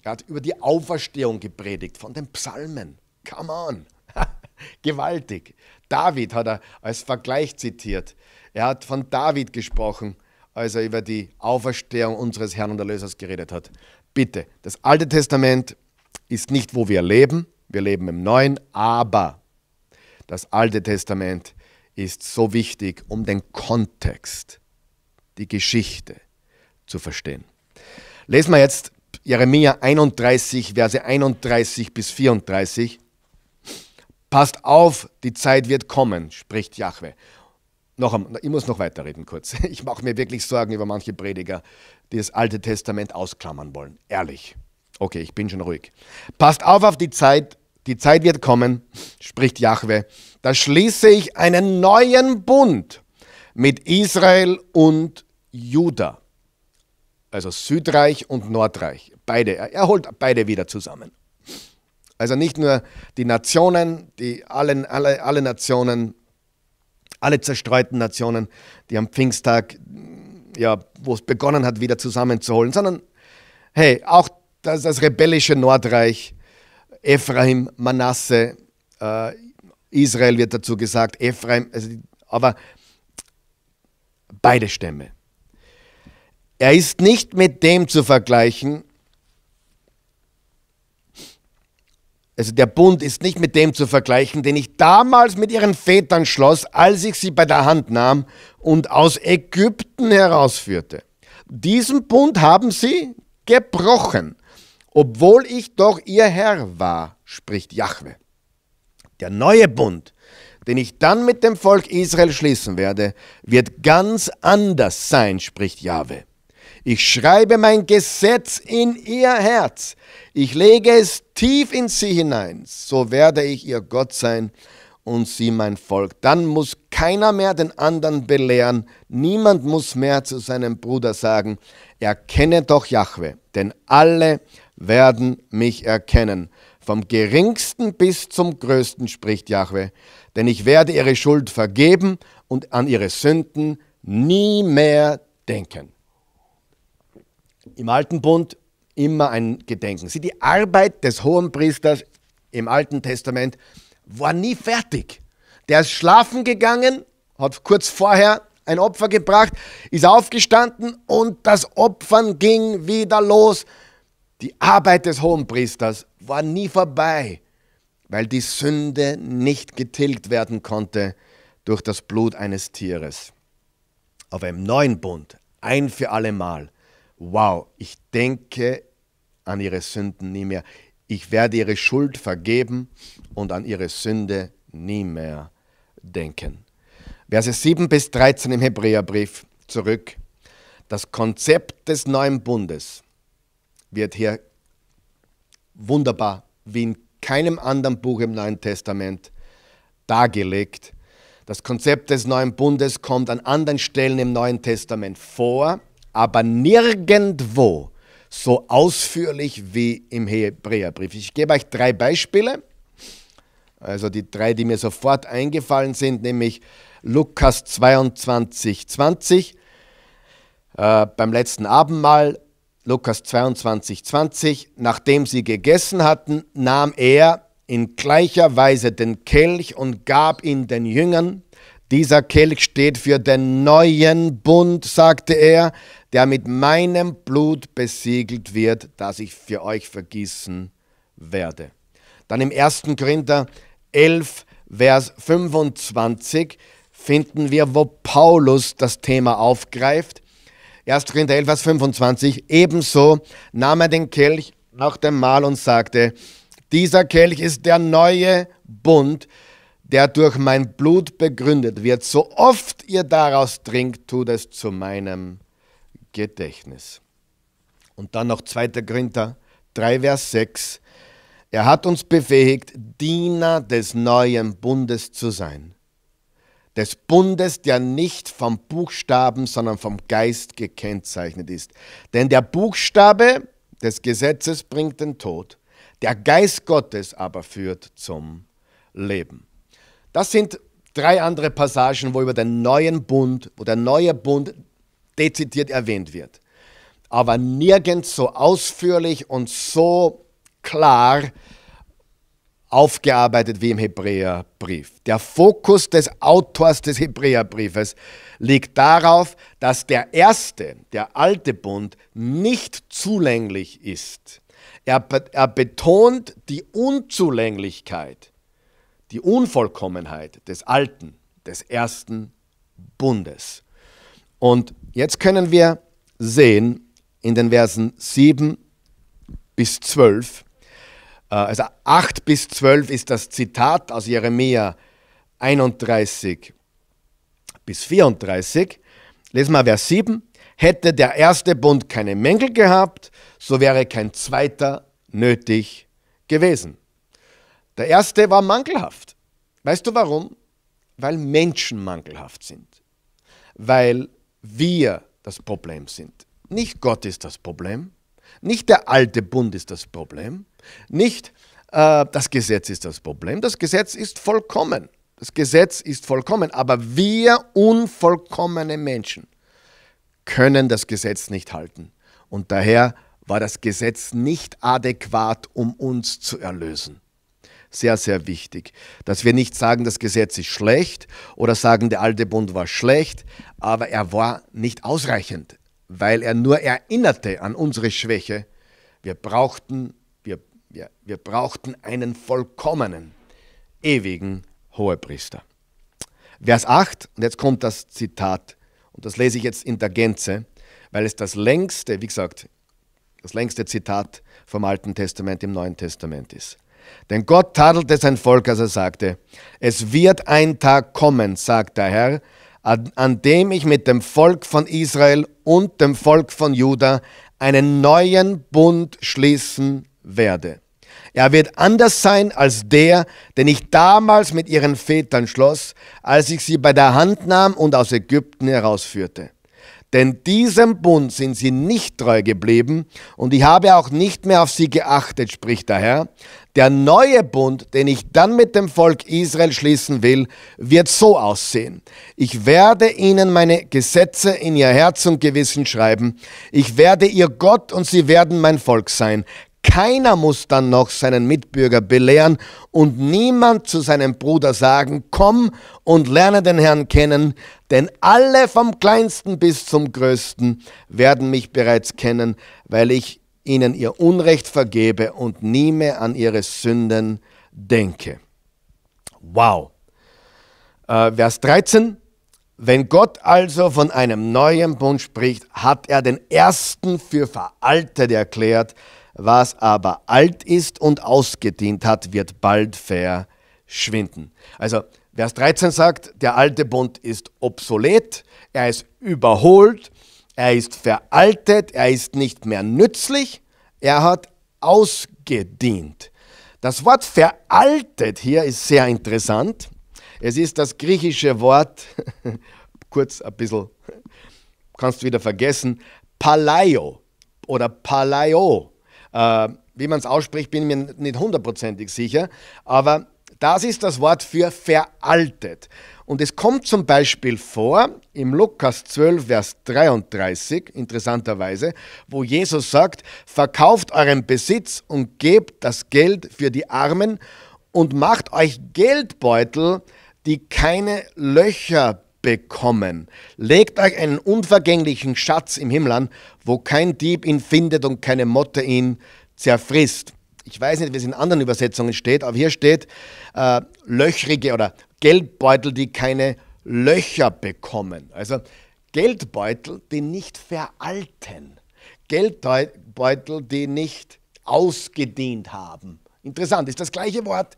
er hat über die Auferstehung gepredigt von den Psalmen. Come on! Gewaltig. David hat er als Vergleich zitiert. Er hat von David gesprochen, als er über die Auferstehung unseres Herrn und Erlösers geredet hat. Bitte, das Alte Testament ist nicht, wo wir leben, wir leben im Neuen, aber das Alte Testament ist so wichtig, um den Kontext, die Geschichte zu verstehen. Lesen wir jetzt Jeremia 31, Verse 31 bis 34. Passt auf, die Zeit wird kommen, spricht Jahwe. Noch einmal, ich muss noch weiterreden kurz. Ich mache mir wirklich Sorgen über manche Prediger, die das Alte Testament ausklammern wollen. Ehrlich. Okay, ich bin schon ruhig. Passt auf auf die Zeit, die Zeit wird kommen, spricht Jahwe. Da schließe ich einen neuen Bund mit Israel und Juda. Also Südreich und Nordreich beide, er holt beide wieder zusammen. Also nicht nur die Nationen, die allen, alle, alle Nationen, alle zerstreuten Nationen, die am Pfingsttag, mm, ja, wo es begonnen hat, wieder zusammenzuholen, sondern hey, auch das, das rebellische Nordreich, Ephraim, Manasse, äh, Israel wird dazu gesagt, Ephraim, also, aber beide Stämme. Er ist nicht mit dem zu vergleichen, Also der Bund ist nicht mit dem zu vergleichen, den ich damals mit ihren Vätern schloss, als ich sie bei der Hand nahm und aus Ägypten herausführte. Diesen Bund haben sie gebrochen, obwohl ich doch ihr Herr war, spricht Jahwe. Der neue Bund, den ich dann mit dem Volk Israel schließen werde, wird ganz anders sein, spricht Jahwe. Ich schreibe mein Gesetz in ihr Herz. Ich lege es tief in sie hinein. So werde ich ihr Gott sein und sie mein Volk. Dann muss keiner mehr den anderen belehren. Niemand muss mehr zu seinem Bruder sagen, erkenne doch Jahwe, denn alle werden mich erkennen. Vom geringsten bis zum größten spricht Jahwe, denn ich werde ihre Schuld vergeben und an ihre Sünden nie mehr denken im Alten Bund immer ein Gedenken. Sie, die Arbeit des Hohenpriesters im Alten Testament war nie fertig. Der ist schlafen gegangen, hat kurz vorher ein Opfer gebracht, ist aufgestanden und das Opfern ging wieder los. Die Arbeit des Hohenpriesters war nie vorbei, weil die Sünde nicht getilgt werden konnte durch das Blut eines Tieres. Auf einem neuen Bund, ein für allemal, wow, ich denke an ihre Sünden nie mehr. Ich werde ihre Schuld vergeben und an ihre Sünde nie mehr denken. Verse 7 bis 13 im Hebräerbrief zurück. Das Konzept des neuen Bundes wird hier wunderbar wie in keinem anderen Buch im Neuen Testament dargelegt. Das Konzept des neuen Bundes kommt an anderen Stellen im Neuen Testament vor aber nirgendwo so ausführlich wie im Hebräerbrief. Ich gebe euch drei Beispiele, also die drei, die mir sofort eingefallen sind, nämlich Lukas 22, 20, äh, beim letzten Abendmahl, Lukas 22, 20, nachdem sie gegessen hatten, nahm er in gleicher Weise den Kelch und gab ihn den Jüngern dieser Kelch steht für den neuen Bund, sagte er, der mit meinem Blut besiegelt wird, das ich für euch vergießen werde. Dann im 1. Korinther 11, Vers 25 finden wir, wo Paulus das Thema aufgreift. 1. Korinther 11, Vers 25. Ebenso nahm er den Kelch nach dem Mahl und sagte, dieser Kelch ist der neue Bund, der durch mein Blut begründet wird. So oft ihr daraus trinkt, tut es zu meinem Gedächtnis. Und dann noch 2. Korinther 3, Vers 6. Er hat uns befähigt, Diener des neuen Bundes zu sein. Des Bundes, der nicht vom Buchstaben, sondern vom Geist gekennzeichnet ist. Denn der Buchstabe des Gesetzes bringt den Tod, der Geist Gottes aber führt zum Leben. Das sind drei andere Passagen, wo über den neuen Bund, wo der neue Bund dezidiert erwähnt wird. Aber nirgends so ausführlich und so klar aufgearbeitet wie im Hebräerbrief. Der Fokus des Autors des Hebräerbriefes liegt darauf, dass der erste, der alte Bund, nicht zulänglich ist. Er, er betont die Unzulänglichkeit die Unvollkommenheit des Alten, des Ersten Bundes. Und jetzt können wir sehen in den Versen 7 bis 12, äh, also 8 bis 12 ist das Zitat aus Jeremia 31 bis 34. Lesen wir Vers 7. Hätte der erste Bund keine Mängel gehabt, so wäre kein zweiter nötig gewesen. Der erste war mangelhaft. Weißt du warum? Weil Menschen mangelhaft sind. Weil wir das Problem sind. Nicht Gott ist das Problem. Nicht der alte Bund ist das Problem. Nicht äh, das Gesetz ist das Problem. Das Gesetz ist vollkommen. Das Gesetz ist vollkommen. Aber wir unvollkommene Menschen können das Gesetz nicht halten. Und daher war das Gesetz nicht adäquat, um uns zu erlösen sehr, sehr wichtig. Dass wir nicht sagen, das Gesetz ist schlecht oder sagen, der alte Bund war schlecht, aber er war nicht ausreichend, weil er nur erinnerte an unsere Schwäche. Wir brauchten, wir, wir, wir brauchten einen vollkommenen, ewigen Hohepriester. Vers 8, und jetzt kommt das Zitat, und das lese ich jetzt in der Gänze, weil es das längste, wie gesagt, das längste Zitat vom Alten Testament im Neuen Testament ist. Denn Gott tadelte sein Volk, als er sagte, es wird ein Tag kommen, sagt der Herr, an, an dem ich mit dem Volk von Israel und dem Volk von Juda einen neuen Bund schließen werde. Er wird anders sein als der, den ich damals mit ihren Vätern schloss, als ich sie bei der Hand nahm und aus Ägypten herausführte. Denn diesem Bund sind sie nicht treu geblieben, und ich habe auch nicht mehr auf sie geachtet, spricht der Herr. Der neue Bund, den ich dann mit dem Volk Israel schließen will, wird so aussehen. Ich werde ihnen meine Gesetze in ihr Herz und Gewissen schreiben. Ich werde ihr Gott und sie werden mein Volk sein. Keiner muss dann noch seinen Mitbürger belehren und niemand zu seinem Bruder sagen, komm und lerne den Herrn kennen, denn alle vom kleinsten bis zum größten werden mich bereits kennen, weil ich ihnen ihr Unrecht vergebe und nie mehr an ihre Sünden denke. Wow. Äh, Vers 13. Wenn Gott also von einem neuen Bund spricht, hat er den ersten für veraltet erklärt, was aber alt ist und ausgedient hat, wird bald verschwinden. Also Vers 13 sagt, der alte Bund ist obsolet, er ist überholt, er ist veraltet, er ist nicht mehr nützlich, er hat ausgedient. Das Wort veraltet hier ist sehr interessant. Es ist das griechische Wort, kurz ein bisschen, kannst du wieder vergessen, Palaio oder Palaio. Äh, wie man es ausspricht, bin ich mir nicht hundertprozentig sicher, aber das ist das Wort für veraltet. Und es kommt zum Beispiel vor im Lukas 12, Vers 33, interessanterweise, wo Jesus sagt, verkauft euren Besitz und gebt das Geld für die Armen und macht euch Geldbeutel, die keine Löcher bekommen. Legt euch einen unvergänglichen Schatz im Himmel an, wo kein Dieb ihn findet und keine Motte ihn zerfrisst. Ich weiß nicht, wie es in anderen Übersetzungen steht, aber hier steht äh, löchrige oder Geldbeutel, die keine Löcher bekommen. Also Geldbeutel, die nicht veralten. Geldbeutel, die nicht ausgedient haben. Interessant, ist das gleiche Wort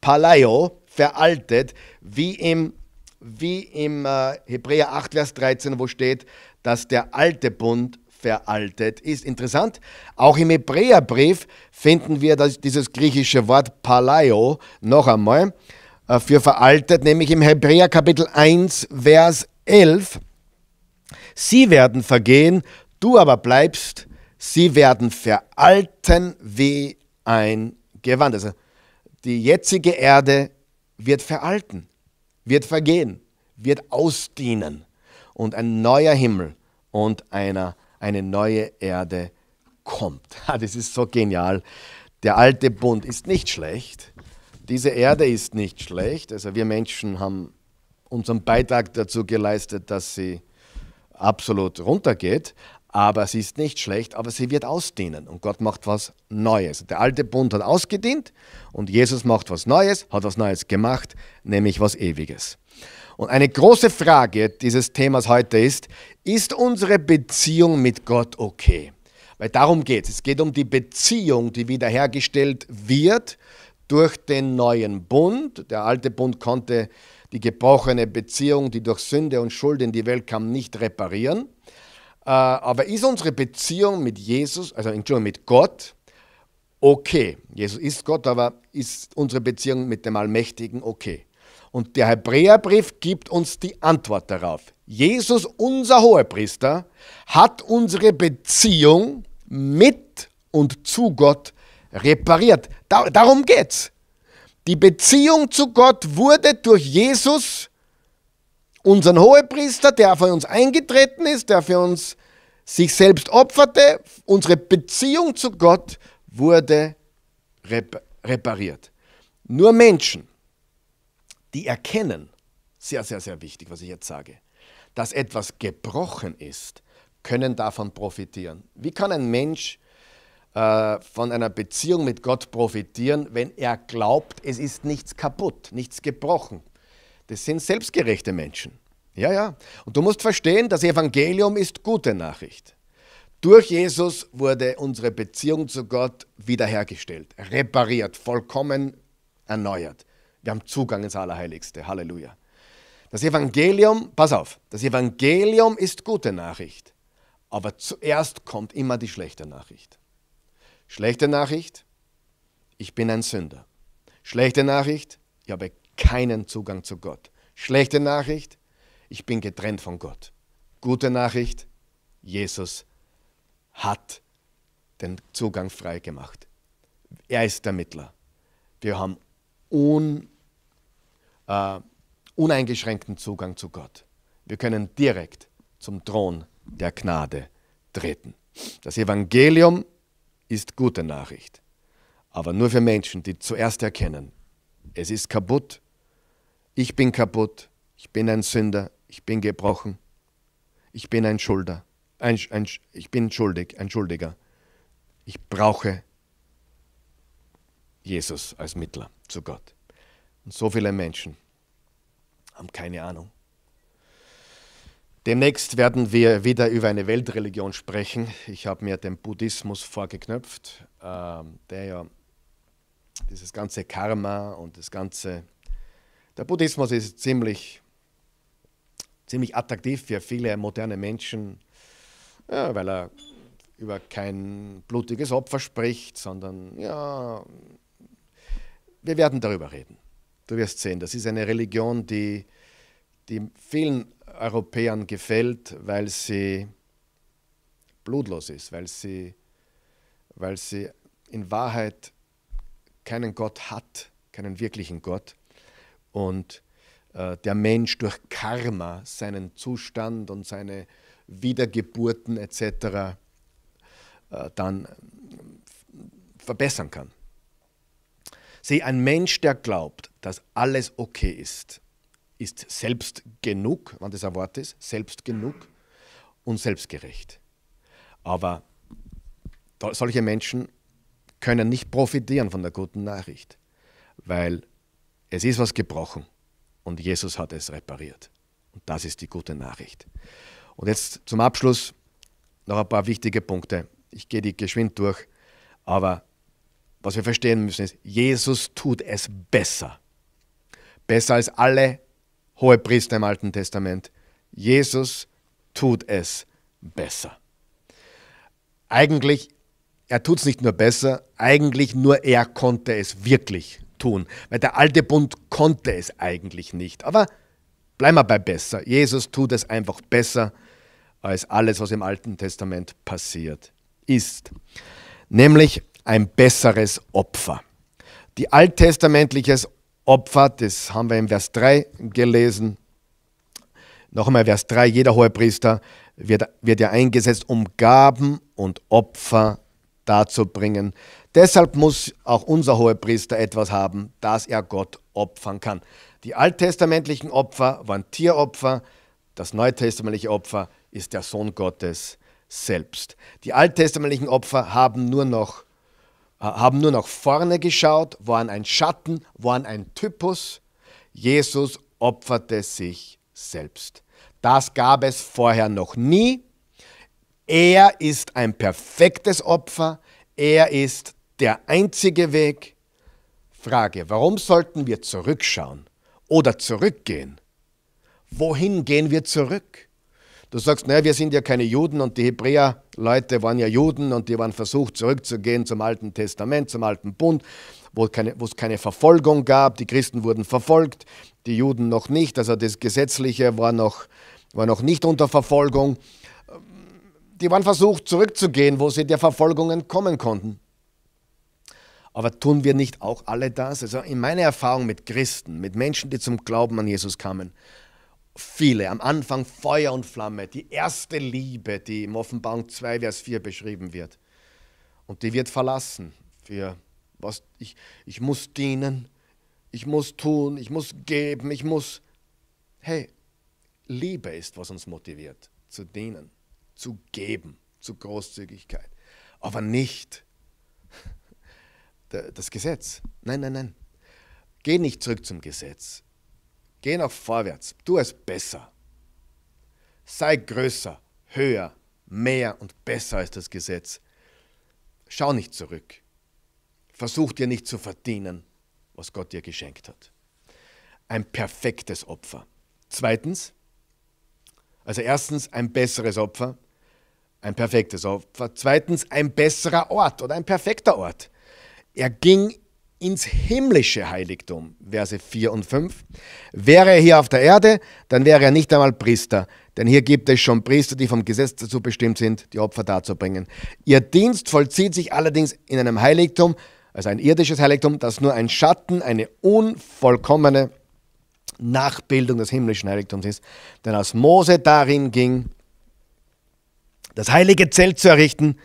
Palaio, veraltet, wie im, wie im äh, Hebräer 8, Vers 13, wo steht, dass der alte Bund veraltet ist. Interessant, auch im Hebräerbrief finden wir das, dieses griechische Wort Palaio noch einmal. Äh, für veraltet, nämlich im Hebräer Kapitel 1, Vers 11. Sie werden vergehen, du aber bleibst, sie werden veralten wie ein Gewand. Also die jetzige Erde wird veralten, wird vergehen, wird ausdienen und ein neuer Himmel und einer, eine neue Erde kommt. Das ist so genial. Der alte Bund ist nicht schlecht, diese Erde ist nicht schlecht. Also wir Menschen haben unseren Beitrag dazu geleistet, dass sie absolut runtergeht. Aber sie ist nicht schlecht, aber sie wird ausdehnen und Gott macht was Neues. Der alte Bund hat ausgedient und Jesus macht was Neues, hat was Neues gemacht, nämlich was Ewiges. Und eine große Frage dieses Themas heute ist, ist unsere Beziehung mit Gott okay? Weil darum geht es. Es geht um die Beziehung, die wiederhergestellt wird durch den neuen Bund. Der alte Bund konnte die gebrochene Beziehung, die durch Sünde und Schuld in die Welt kam, nicht reparieren. Äh, aber ist unsere Beziehung mit Jesus, also Entschuldigung, mit Gott, okay? Jesus ist Gott, aber ist unsere Beziehung mit dem Allmächtigen okay? Und der Hebräerbrief gibt uns die Antwort darauf. Jesus, unser Hohepriester, hat unsere Beziehung mit und zu Gott repariert. Da, darum geht's. Die Beziehung zu Gott wurde durch Jesus, unseren Hohepriester, der für uns eingetreten ist, der für uns sich selbst opferte, unsere Beziehung zu Gott wurde repariert. Nur Menschen, die erkennen, sehr, sehr, sehr wichtig, was ich jetzt sage, dass etwas gebrochen ist, können davon profitieren. Wie kann ein Mensch äh, von einer Beziehung mit Gott profitieren, wenn er glaubt, es ist nichts kaputt, nichts gebrochen. Das sind selbstgerechte Menschen. Ja, ja. Und du musst verstehen, das Evangelium ist gute Nachricht. Durch Jesus wurde unsere Beziehung zu Gott wiederhergestellt, repariert, vollkommen erneuert. Wir haben Zugang ins Allerheiligste. Halleluja. Das Evangelium, pass auf, das Evangelium ist gute Nachricht. Aber zuerst kommt immer die schlechte Nachricht. Schlechte Nachricht, ich bin ein Sünder. Schlechte Nachricht, ich habe keinen Zugang zu Gott. Schlechte Nachricht, ich bin getrennt von Gott. Gute Nachricht, Jesus hat den Zugang frei gemacht. Er ist der Mittler. Wir haben un, äh, uneingeschränkten Zugang zu Gott. Wir können direkt zum Thron der Gnade treten. Das Evangelium ist ist gute Nachricht. Aber nur für Menschen, die zuerst erkennen, es ist kaputt, ich bin kaputt, ich bin ein Sünder, ich bin gebrochen, ich bin ein Schulder, ein, ein, ich bin schuldig, ein Schuldiger. Ich brauche Jesus als Mittler zu Gott. Und so viele Menschen haben keine Ahnung. Demnächst werden wir wieder über eine Weltreligion sprechen. Ich habe mir den Buddhismus vorgeknöpft, ähm, der ja dieses ganze Karma und das ganze. Der Buddhismus ist ziemlich, ziemlich attraktiv für viele moderne Menschen, ja, weil er über kein blutiges Opfer spricht, sondern ja, wir werden darüber reden. Du wirst sehen, das ist eine Religion, die, die vielen Europäern gefällt, weil sie blutlos ist, weil sie, weil sie in Wahrheit keinen Gott hat, keinen wirklichen Gott. Und äh, der Mensch durch Karma seinen Zustand und seine Wiedergeburten etc. Äh, dann äh, verbessern kann. Sieh, ein Mensch, der glaubt, dass alles okay ist, ist selbst genug, wenn das ein Wort ist, selbst genug und selbstgerecht. Aber solche Menschen können nicht profitieren von der guten Nachricht, weil es ist was gebrochen und Jesus hat es repariert. Und das ist die gute Nachricht. Und jetzt zum Abschluss noch ein paar wichtige Punkte. Ich gehe die geschwind durch, aber was wir verstehen müssen ist, Jesus tut es besser. Besser als alle hohe Priester im Alten Testament. Jesus tut es besser. Eigentlich, er tut es nicht nur besser, eigentlich nur er konnte es wirklich tun, weil der alte Bund konnte es eigentlich nicht. Aber bleiben wir bei besser. Jesus tut es einfach besser als alles, was im Alten Testament passiert ist. Nämlich ein besseres Opfer. Die alttestamentliches Opfer, das haben wir im Vers 3 gelesen. Noch einmal Vers 3, jeder Hohepriester wird, wird ja eingesetzt, um Gaben und Opfer darzubringen. Deshalb muss auch unser Hohepriester etwas haben, das er Gott opfern kann. Die alttestamentlichen Opfer waren Tieropfer, das neutestamentliche Opfer ist der Sohn Gottes selbst. Die alttestamentlichen Opfer haben nur noch haben nur nach vorne geschaut, waren ein Schatten, waren ein Typus. Jesus opferte sich selbst. Das gab es vorher noch nie. Er ist ein perfektes Opfer. Er ist der einzige Weg. Frage, warum sollten wir zurückschauen oder zurückgehen? Wohin gehen wir zurück? Du sagst, naja, wir sind ja keine Juden und die Hebräer-Leute waren ja Juden und die waren versucht zurückzugehen zum Alten Testament, zum Alten Bund, wo, keine, wo es keine Verfolgung gab. Die Christen wurden verfolgt, die Juden noch nicht. Also das Gesetzliche war noch, war noch nicht unter Verfolgung. Die waren versucht zurückzugehen, wo sie der Verfolgung entkommen konnten. Aber tun wir nicht auch alle das? Also in meiner Erfahrung mit Christen, mit Menschen, die zum Glauben an Jesus kamen, viele, am Anfang Feuer und Flamme, die erste Liebe, die im Offenbarung 2, Vers 4 beschrieben wird. Und die wird verlassen für was ich, ich muss dienen, ich muss tun, ich muss geben, ich muss. Hey, Liebe ist, was uns motiviert, zu dienen, zu geben, zu Großzügigkeit. Aber nicht das Gesetz. Nein, nein, nein. Geh nicht zurück zum Gesetz. Geh nach vorwärts, tu es besser. Sei größer, höher, mehr und besser als das Gesetz. Schau nicht zurück. Versuch dir nicht zu verdienen, was Gott dir geschenkt hat. Ein perfektes Opfer. Zweitens, also erstens ein besseres Opfer, ein perfektes Opfer. Zweitens ein besserer Ort oder ein perfekter Ort. Er ging ins himmlische Heiligtum, Verse 4 und 5. Wäre er hier auf der Erde, dann wäre er nicht einmal Priester, denn hier gibt es schon Priester, die vom Gesetz dazu bestimmt sind, die Opfer darzubringen. Ihr Dienst vollzieht sich allerdings in einem Heiligtum, also ein irdisches Heiligtum, das nur ein Schatten, eine unvollkommene Nachbildung des himmlischen Heiligtums ist. Denn als Mose darin ging, das heilige Zelt zu errichten,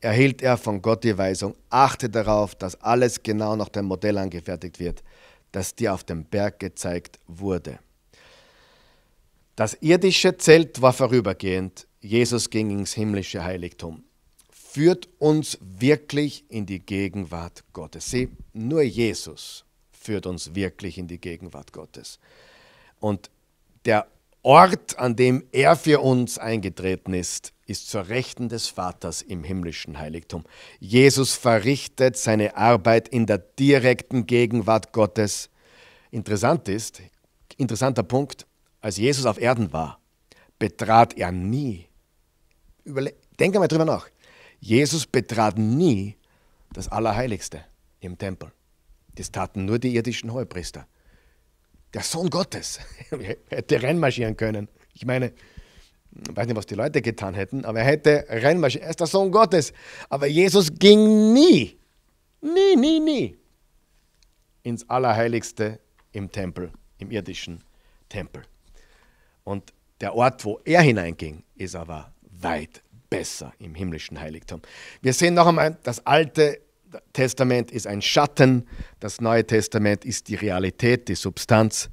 erhielt er von Gott die Weisung, achte darauf, dass alles genau nach dem Modell angefertigt wird, das dir auf dem Berg gezeigt wurde. Das irdische Zelt war vorübergehend, Jesus ging ins himmlische Heiligtum. Führt uns wirklich in die Gegenwart Gottes. Sieh, nur Jesus führt uns wirklich in die Gegenwart Gottes. Und der Ort, an dem er für uns eingetreten ist, ist zur Rechten des Vaters im himmlischen Heiligtum. Jesus verrichtet seine Arbeit in der direkten Gegenwart Gottes. Interessant ist, interessanter Punkt, als Jesus auf Erden war, betrat er nie. Überle Denk einmal drüber nach. Jesus betrat nie das Allerheiligste im Tempel. Das taten nur die irdischen Hohepriester. Der Sohn Gottes hätte reinmarschieren können. Ich meine, ich weiß nicht, was die Leute getan hätten, aber er hätte reinmarschiert. Er ist der Sohn Gottes. Aber Jesus ging nie, nie, nie, nie ins Allerheiligste im Tempel, im irdischen Tempel. Und der Ort, wo er hineinging, ist aber weit besser im himmlischen Heiligtum. Wir sehen noch einmal, das alte Testament ist ein Schatten, das neue Testament ist die Realität, die Substanz.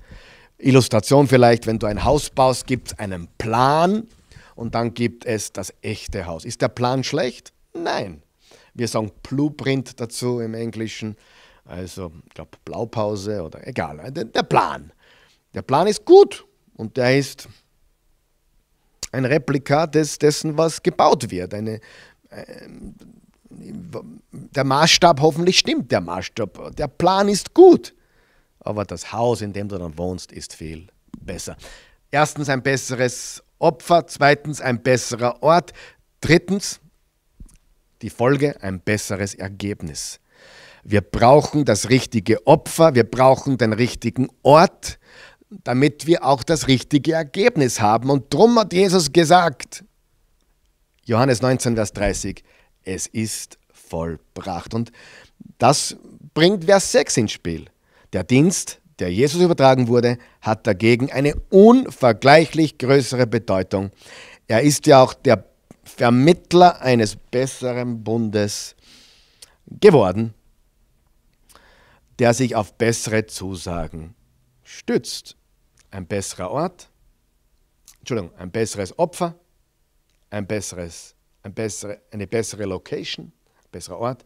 Illustration vielleicht, wenn du ein Haus baust, gibt es einen Plan und dann gibt es das echte Haus. Ist der Plan schlecht? Nein. Wir sagen Blueprint dazu im Englischen, also ich glaube Blaupause oder egal, äh, der Plan. Der Plan ist gut und der ist ein Replika des, dessen, was gebaut wird. Eine, äh, der Maßstab hoffentlich stimmt, der Maßstab. Der Plan ist gut aber das Haus, in dem du dann wohnst, ist viel besser. Erstens ein besseres Opfer, zweitens ein besserer Ort, drittens die Folge ein besseres Ergebnis. Wir brauchen das richtige Opfer, wir brauchen den richtigen Ort, damit wir auch das richtige Ergebnis haben. Und drum hat Jesus gesagt, Johannes 19, Vers 30, es ist vollbracht. Und das bringt Vers 6 ins Spiel. Der Dienst, der Jesus übertragen wurde, hat dagegen eine unvergleichlich größere Bedeutung. Er ist ja auch der Vermittler eines besseren Bundes geworden, der sich auf bessere Zusagen stützt. Ein besserer Ort, Entschuldigung, ein besseres Opfer, ein besseres, ein bessere, eine bessere Location, ein besserer Ort,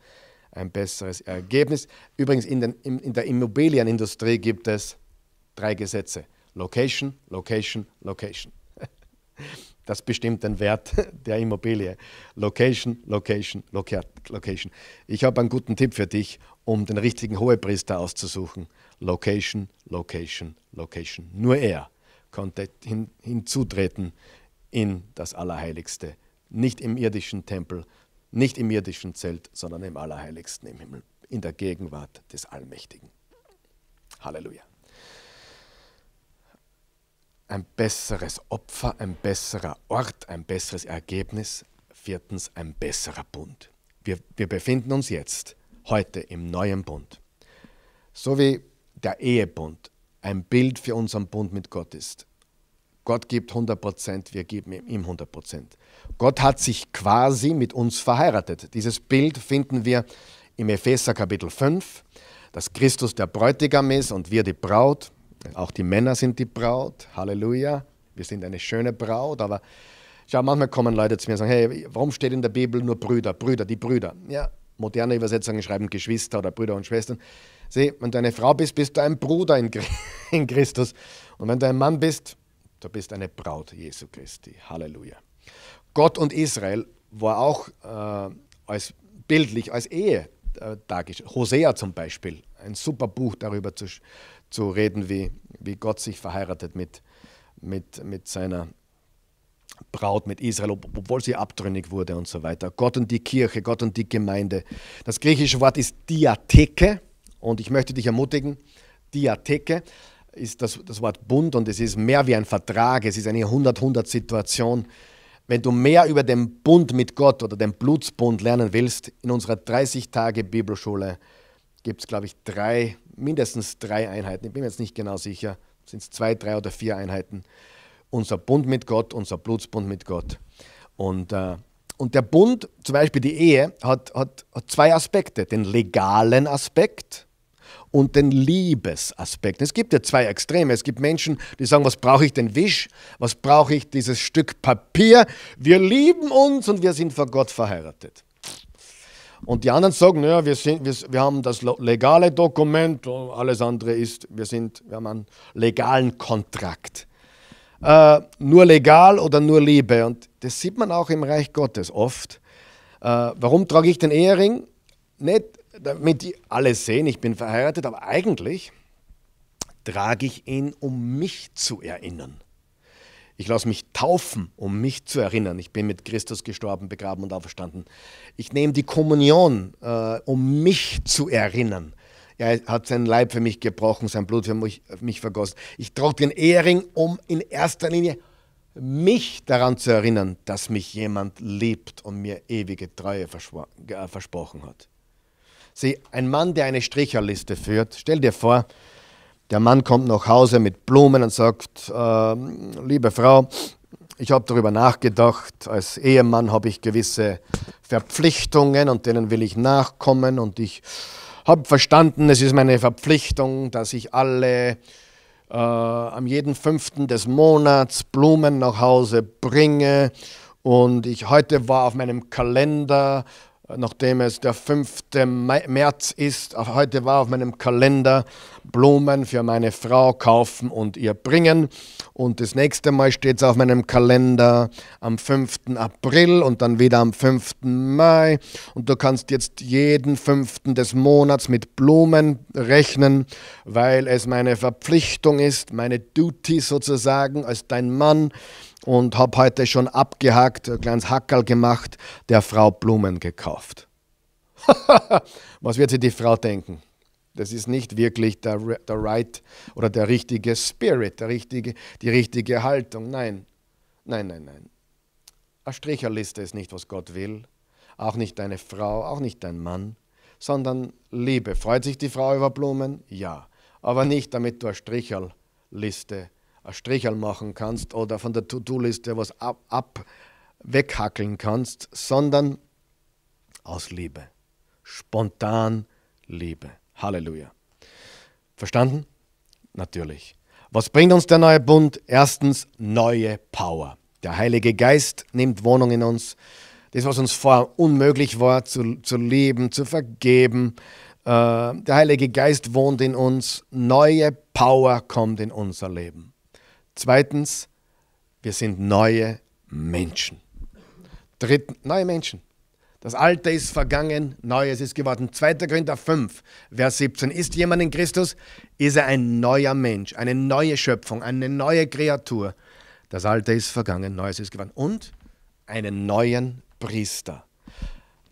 ein besseres Ergebnis. Übrigens, in, den, in der Immobilienindustrie gibt es drei Gesetze. Location, Location, Location. Das bestimmt den Wert der Immobilie. Location, Location, Location. Ich habe einen guten Tipp für dich, um den richtigen Hohepriester auszusuchen. Location, Location, Location. Nur er konnte hin, hinzutreten in das Allerheiligste. Nicht im irdischen Tempel, nicht im irdischen Zelt, sondern im Allerheiligsten im Himmel, in der Gegenwart des Allmächtigen. Halleluja. Ein besseres Opfer, ein besserer Ort, ein besseres Ergebnis. Viertens, ein besserer Bund. Wir, wir befinden uns jetzt, heute, im neuen Bund. So wie der Ehebund ein Bild für unseren Bund mit Gott ist, Gott gibt 100 Prozent, wir geben ihm 100 Prozent. Gott hat sich quasi mit uns verheiratet. Dieses Bild finden wir im Epheser Kapitel 5, dass Christus der Bräutigam ist und wir die Braut. Auch die Männer sind die Braut. Halleluja. Wir sind eine schöne Braut, aber schau, manchmal kommen Leute zu mir und sagen, hey, warum steht in der Bibel nur Brüder, Brüder, die Brüder? Ja, moderne Übersetzungen schreiben Geschwister oder Brüder und Schwestern. Sieh, wenn du eine Frau bist, bist du ein Bruder in Christus. Und wenn du ein Mann bist, Du bist eine Braut Jesu Christi. Halleluja. Gott und Israel war auch äh, als bildlich, als Ehe äh, dargestellt. Hosea zum Beispiel, ein super Buch darüber zu, zu reden, wie, wie Gott sich verheiratet mit, mit, mit seiner Braut mit Israel, obwohl sie abtrünnig wurde und so weiter. Gott und die Kirche, Gott und die Gemeinde. Das griechische Wort ist Diatheke und ich möchte dich ermutigen, Diatheke ist das, das Wort Bund und es ist mehr wie ein Vertrag, es ist eine 100-100-Situation. Wenn du mehr über den Bund mit Gott oder den Blutsbund lernen willst, in unserer 30-Tage-Bibelschule gibt es, glaube ich, drei, mindestens drei Einheiten. Ich bin mir jetzt nicht genau sicher, sind es zwei, drei oder vier Einheiten. Unser Bund mit Gott, unser Blutsbund mit Gott. Und, äh, und der Bund, zum Beispiel die Ehe, hat, hat, hat zwei Aspekte. Den legalen Aspekt, und den Liebesaspekt. Es gibt ja zwei Extreme. Es gibt Menschen, die sagen, was brauche ich den Wisch? Was brauche ich dieses Stück Papier? Wir lieben uns und wir sind vor Gott verheiratet. Und die anderen sagen, ja, wir, sind, wir, wir haben das legale Dokument, alles andere ist, wir, sind, wir haben einen legalen Kontrakt. Äh, nur legal oder nur Liebe. Und das sieht man auch im Reich Gottes oft. Äh, warum trage ich den Ehering? Nicht, damit die alle sehen, ich bin verheiratet, aber eigentlich trage ich ihn, um mich zu erinnern. Ich lasse mich taufen, um mich zu erinnern. Ich bin mit Christus gestorben, begraben und auferstanden. Ich nehme die Kommunion, äh, um mich zu erinnern. Er hat seinen Leib für mich gebrochen, sein Blut für mich, für mich vergossen. Ich trage den Ehering, um in erster Linie mich daran zu erinnern, dass mich jemand liebt und mir ewige Treue äh, versprochen hat. Sieh, ein Mann, der eine Stricherliste führt, stell dir vor, der Mann kommt nach Hause mit Blumen und sagt, äh, liebe Frau, ich habe darüber nachgedacht, als Ehemann habe ich gewisse Verpflichtungen und denen will ich nachkommen und ich habe verstanden, es ist meine Verpflichtung, dass ich alle äh, am jeden fünften des Monats Blumen nach Hause bringe und ich heute war auf meinem Kalender nachdem es der 5. März ist, heute war auf meinem Kalender Blumen für meine Frau kaufen und ihr bringen. Und das nächste Mal steht es auf meinem Kalender am 5. April und dann wieder am 5. Mai. Und du kannst jetzt jeden 5. des Monats mit Blumen rechnen, weil es meine Verpflichtung ist, meine Duty sozusagen als dein Mann und habe heute schon abgehackt, ein kleines Hackerl gemacht, der Frau Blumen gekauft. Was wird sich die Frau denken? Das ist nicht wirklich der, der right oder der richtige Spirit, der richtige, die richtige Haltung. Nein, nein, nein, nein. Eine Stricherliste ist nicht, was Gott will. Auch nicht deine Frau, auch nicht dein Mann, sondern Liebe. Freut sich die Frau über Blumen? Ja. Aber nicht, damit du eine Stricherliste ein Strichel machen kannst oder von der To-Do-Liste was ab, ab weghackeln kannst, sondern aus Liebe. Spontan Liebe. Halleluja. Verstanden? Natürlich. Was bringt uns der neue Bund? Erstens neue Power. Der Heilige Geist nimmt Wohnung in uns. Das, was uns vorher unmöglich war, zu, zu lieben, zu vergeben. Äh, der Heilige Geist wohnt in uns. Neue Power kommt in unser Leben. Zweitens, wir sind neue Menschen. Drittens, neue Menschen. Das Alte ist vergangen, Neues ist geworden. 2. Korinther 5, Vers 17. Ist jemand in Christus, ist er ein neuer Mensch, eine neue Schöpfung, eine neue Kreatur. Das Alte ist vergangen, Neues ist geworden. Und einen neuen Priester.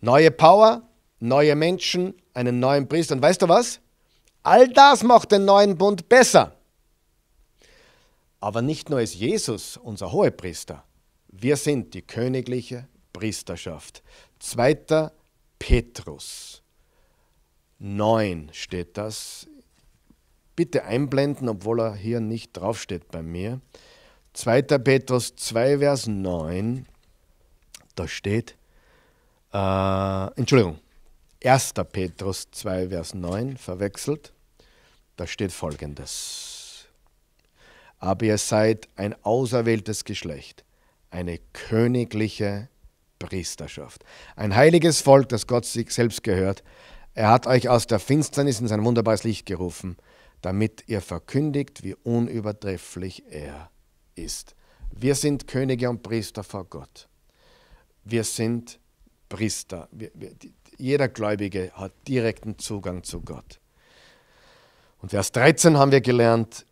Neue Power, neue Menschen, einen neuen Priester. Und weißt du was? All das macht den neuen Bund besser. Aber nicht nur ist Jesus unser Hohepriester, wir sind die königliche Priesterschaft. 2. Petrus 9 steht das. Bitte einblenden, obwohl er hier nicht draufsteht bei mir. 2. Petrus 2, Vers 9, da steht, äh, Entschuldigung, 1. Petrus 2, Vers 9, verwechselt, da steht folgendes aber ihr seid ein auserwähltes Geschlecht, eine königliche Priesterschaft, ein heiliges Volk, das Gott sich selbst gehört. Er hat euch aus der Finsternis in sein wunderbares Licht gerufen, damit ihr verkündigt, wie unübertrefflich er ist. Wir sind Könige und Priester vor Gott. Wir sind Priester. Wir, wir, jeder Gläubige hat direkten Zugang zu Gott. Und Vers 13 haben wir gelernt,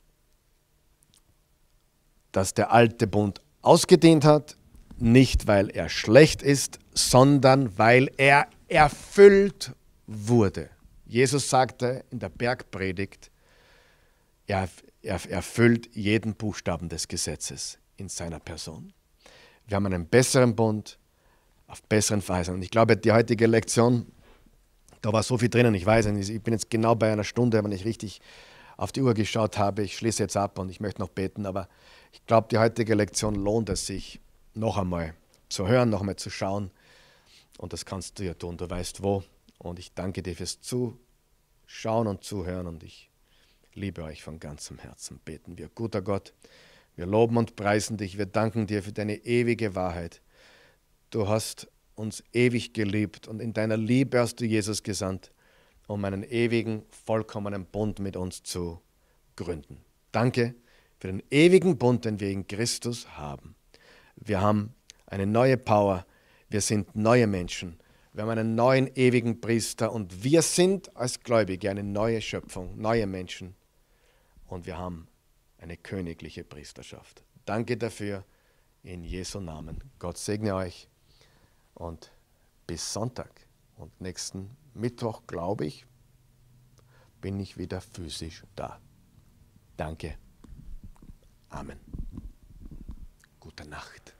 dass der alte Bund ausgedehnt hat, nicht weil er schlecht ist, sondern weil er erfüllt wurde. Jesus sagte in der Bergpredigt, er, erfüllt jeden Buchstaben des Gesetzes in seiner Person. Wir haben einen besseren Bund auf besseren Verheißungen. ich glaube, die heutige Lektion, da war so viel drinnen, ich weiß nicht, ich bin jetzt genau bei einer Stunde, wenn ich richtig auf die Uhr geschaut habe. Ich schließe jetzt ab und ich möchte noch beten, aber ich glaube, die heutige Lektion lohnt es sich, noch einmal zu hören, noch einmal zu schauen. Und das kannst du ja tun, du weißt wo. Und ich danke dir fürs Zuschauen und Zuhören und ich liebe euch von ganzem Herzen. Beten wir, guter Gott, wir loben und preisen dich, wir danken dir für deine ewige Wahrheit. Du hast uns ewig geliebt und in deiner Liebe hast du Jesus gesandt, um einen ewigen, vollkommenen Bund mit uns zu gründen. Danke für den ewigen Bund, den wir in Christus haben. Wir haben eine neue Power, wir sind neue Menschen, wir haben einen neuen ewigen Priester und wir sind als Gläubige eine neue Schöpfung, neue Menschen und wir haben eine königliche Priesterschaft. Danke dafür in Jesu Namen. Gott segne euch und bis Sonntag und nächsten Mittwoch, glaube ich, bin ich wieder physisch da. Danke. Amen. Gute Nacht.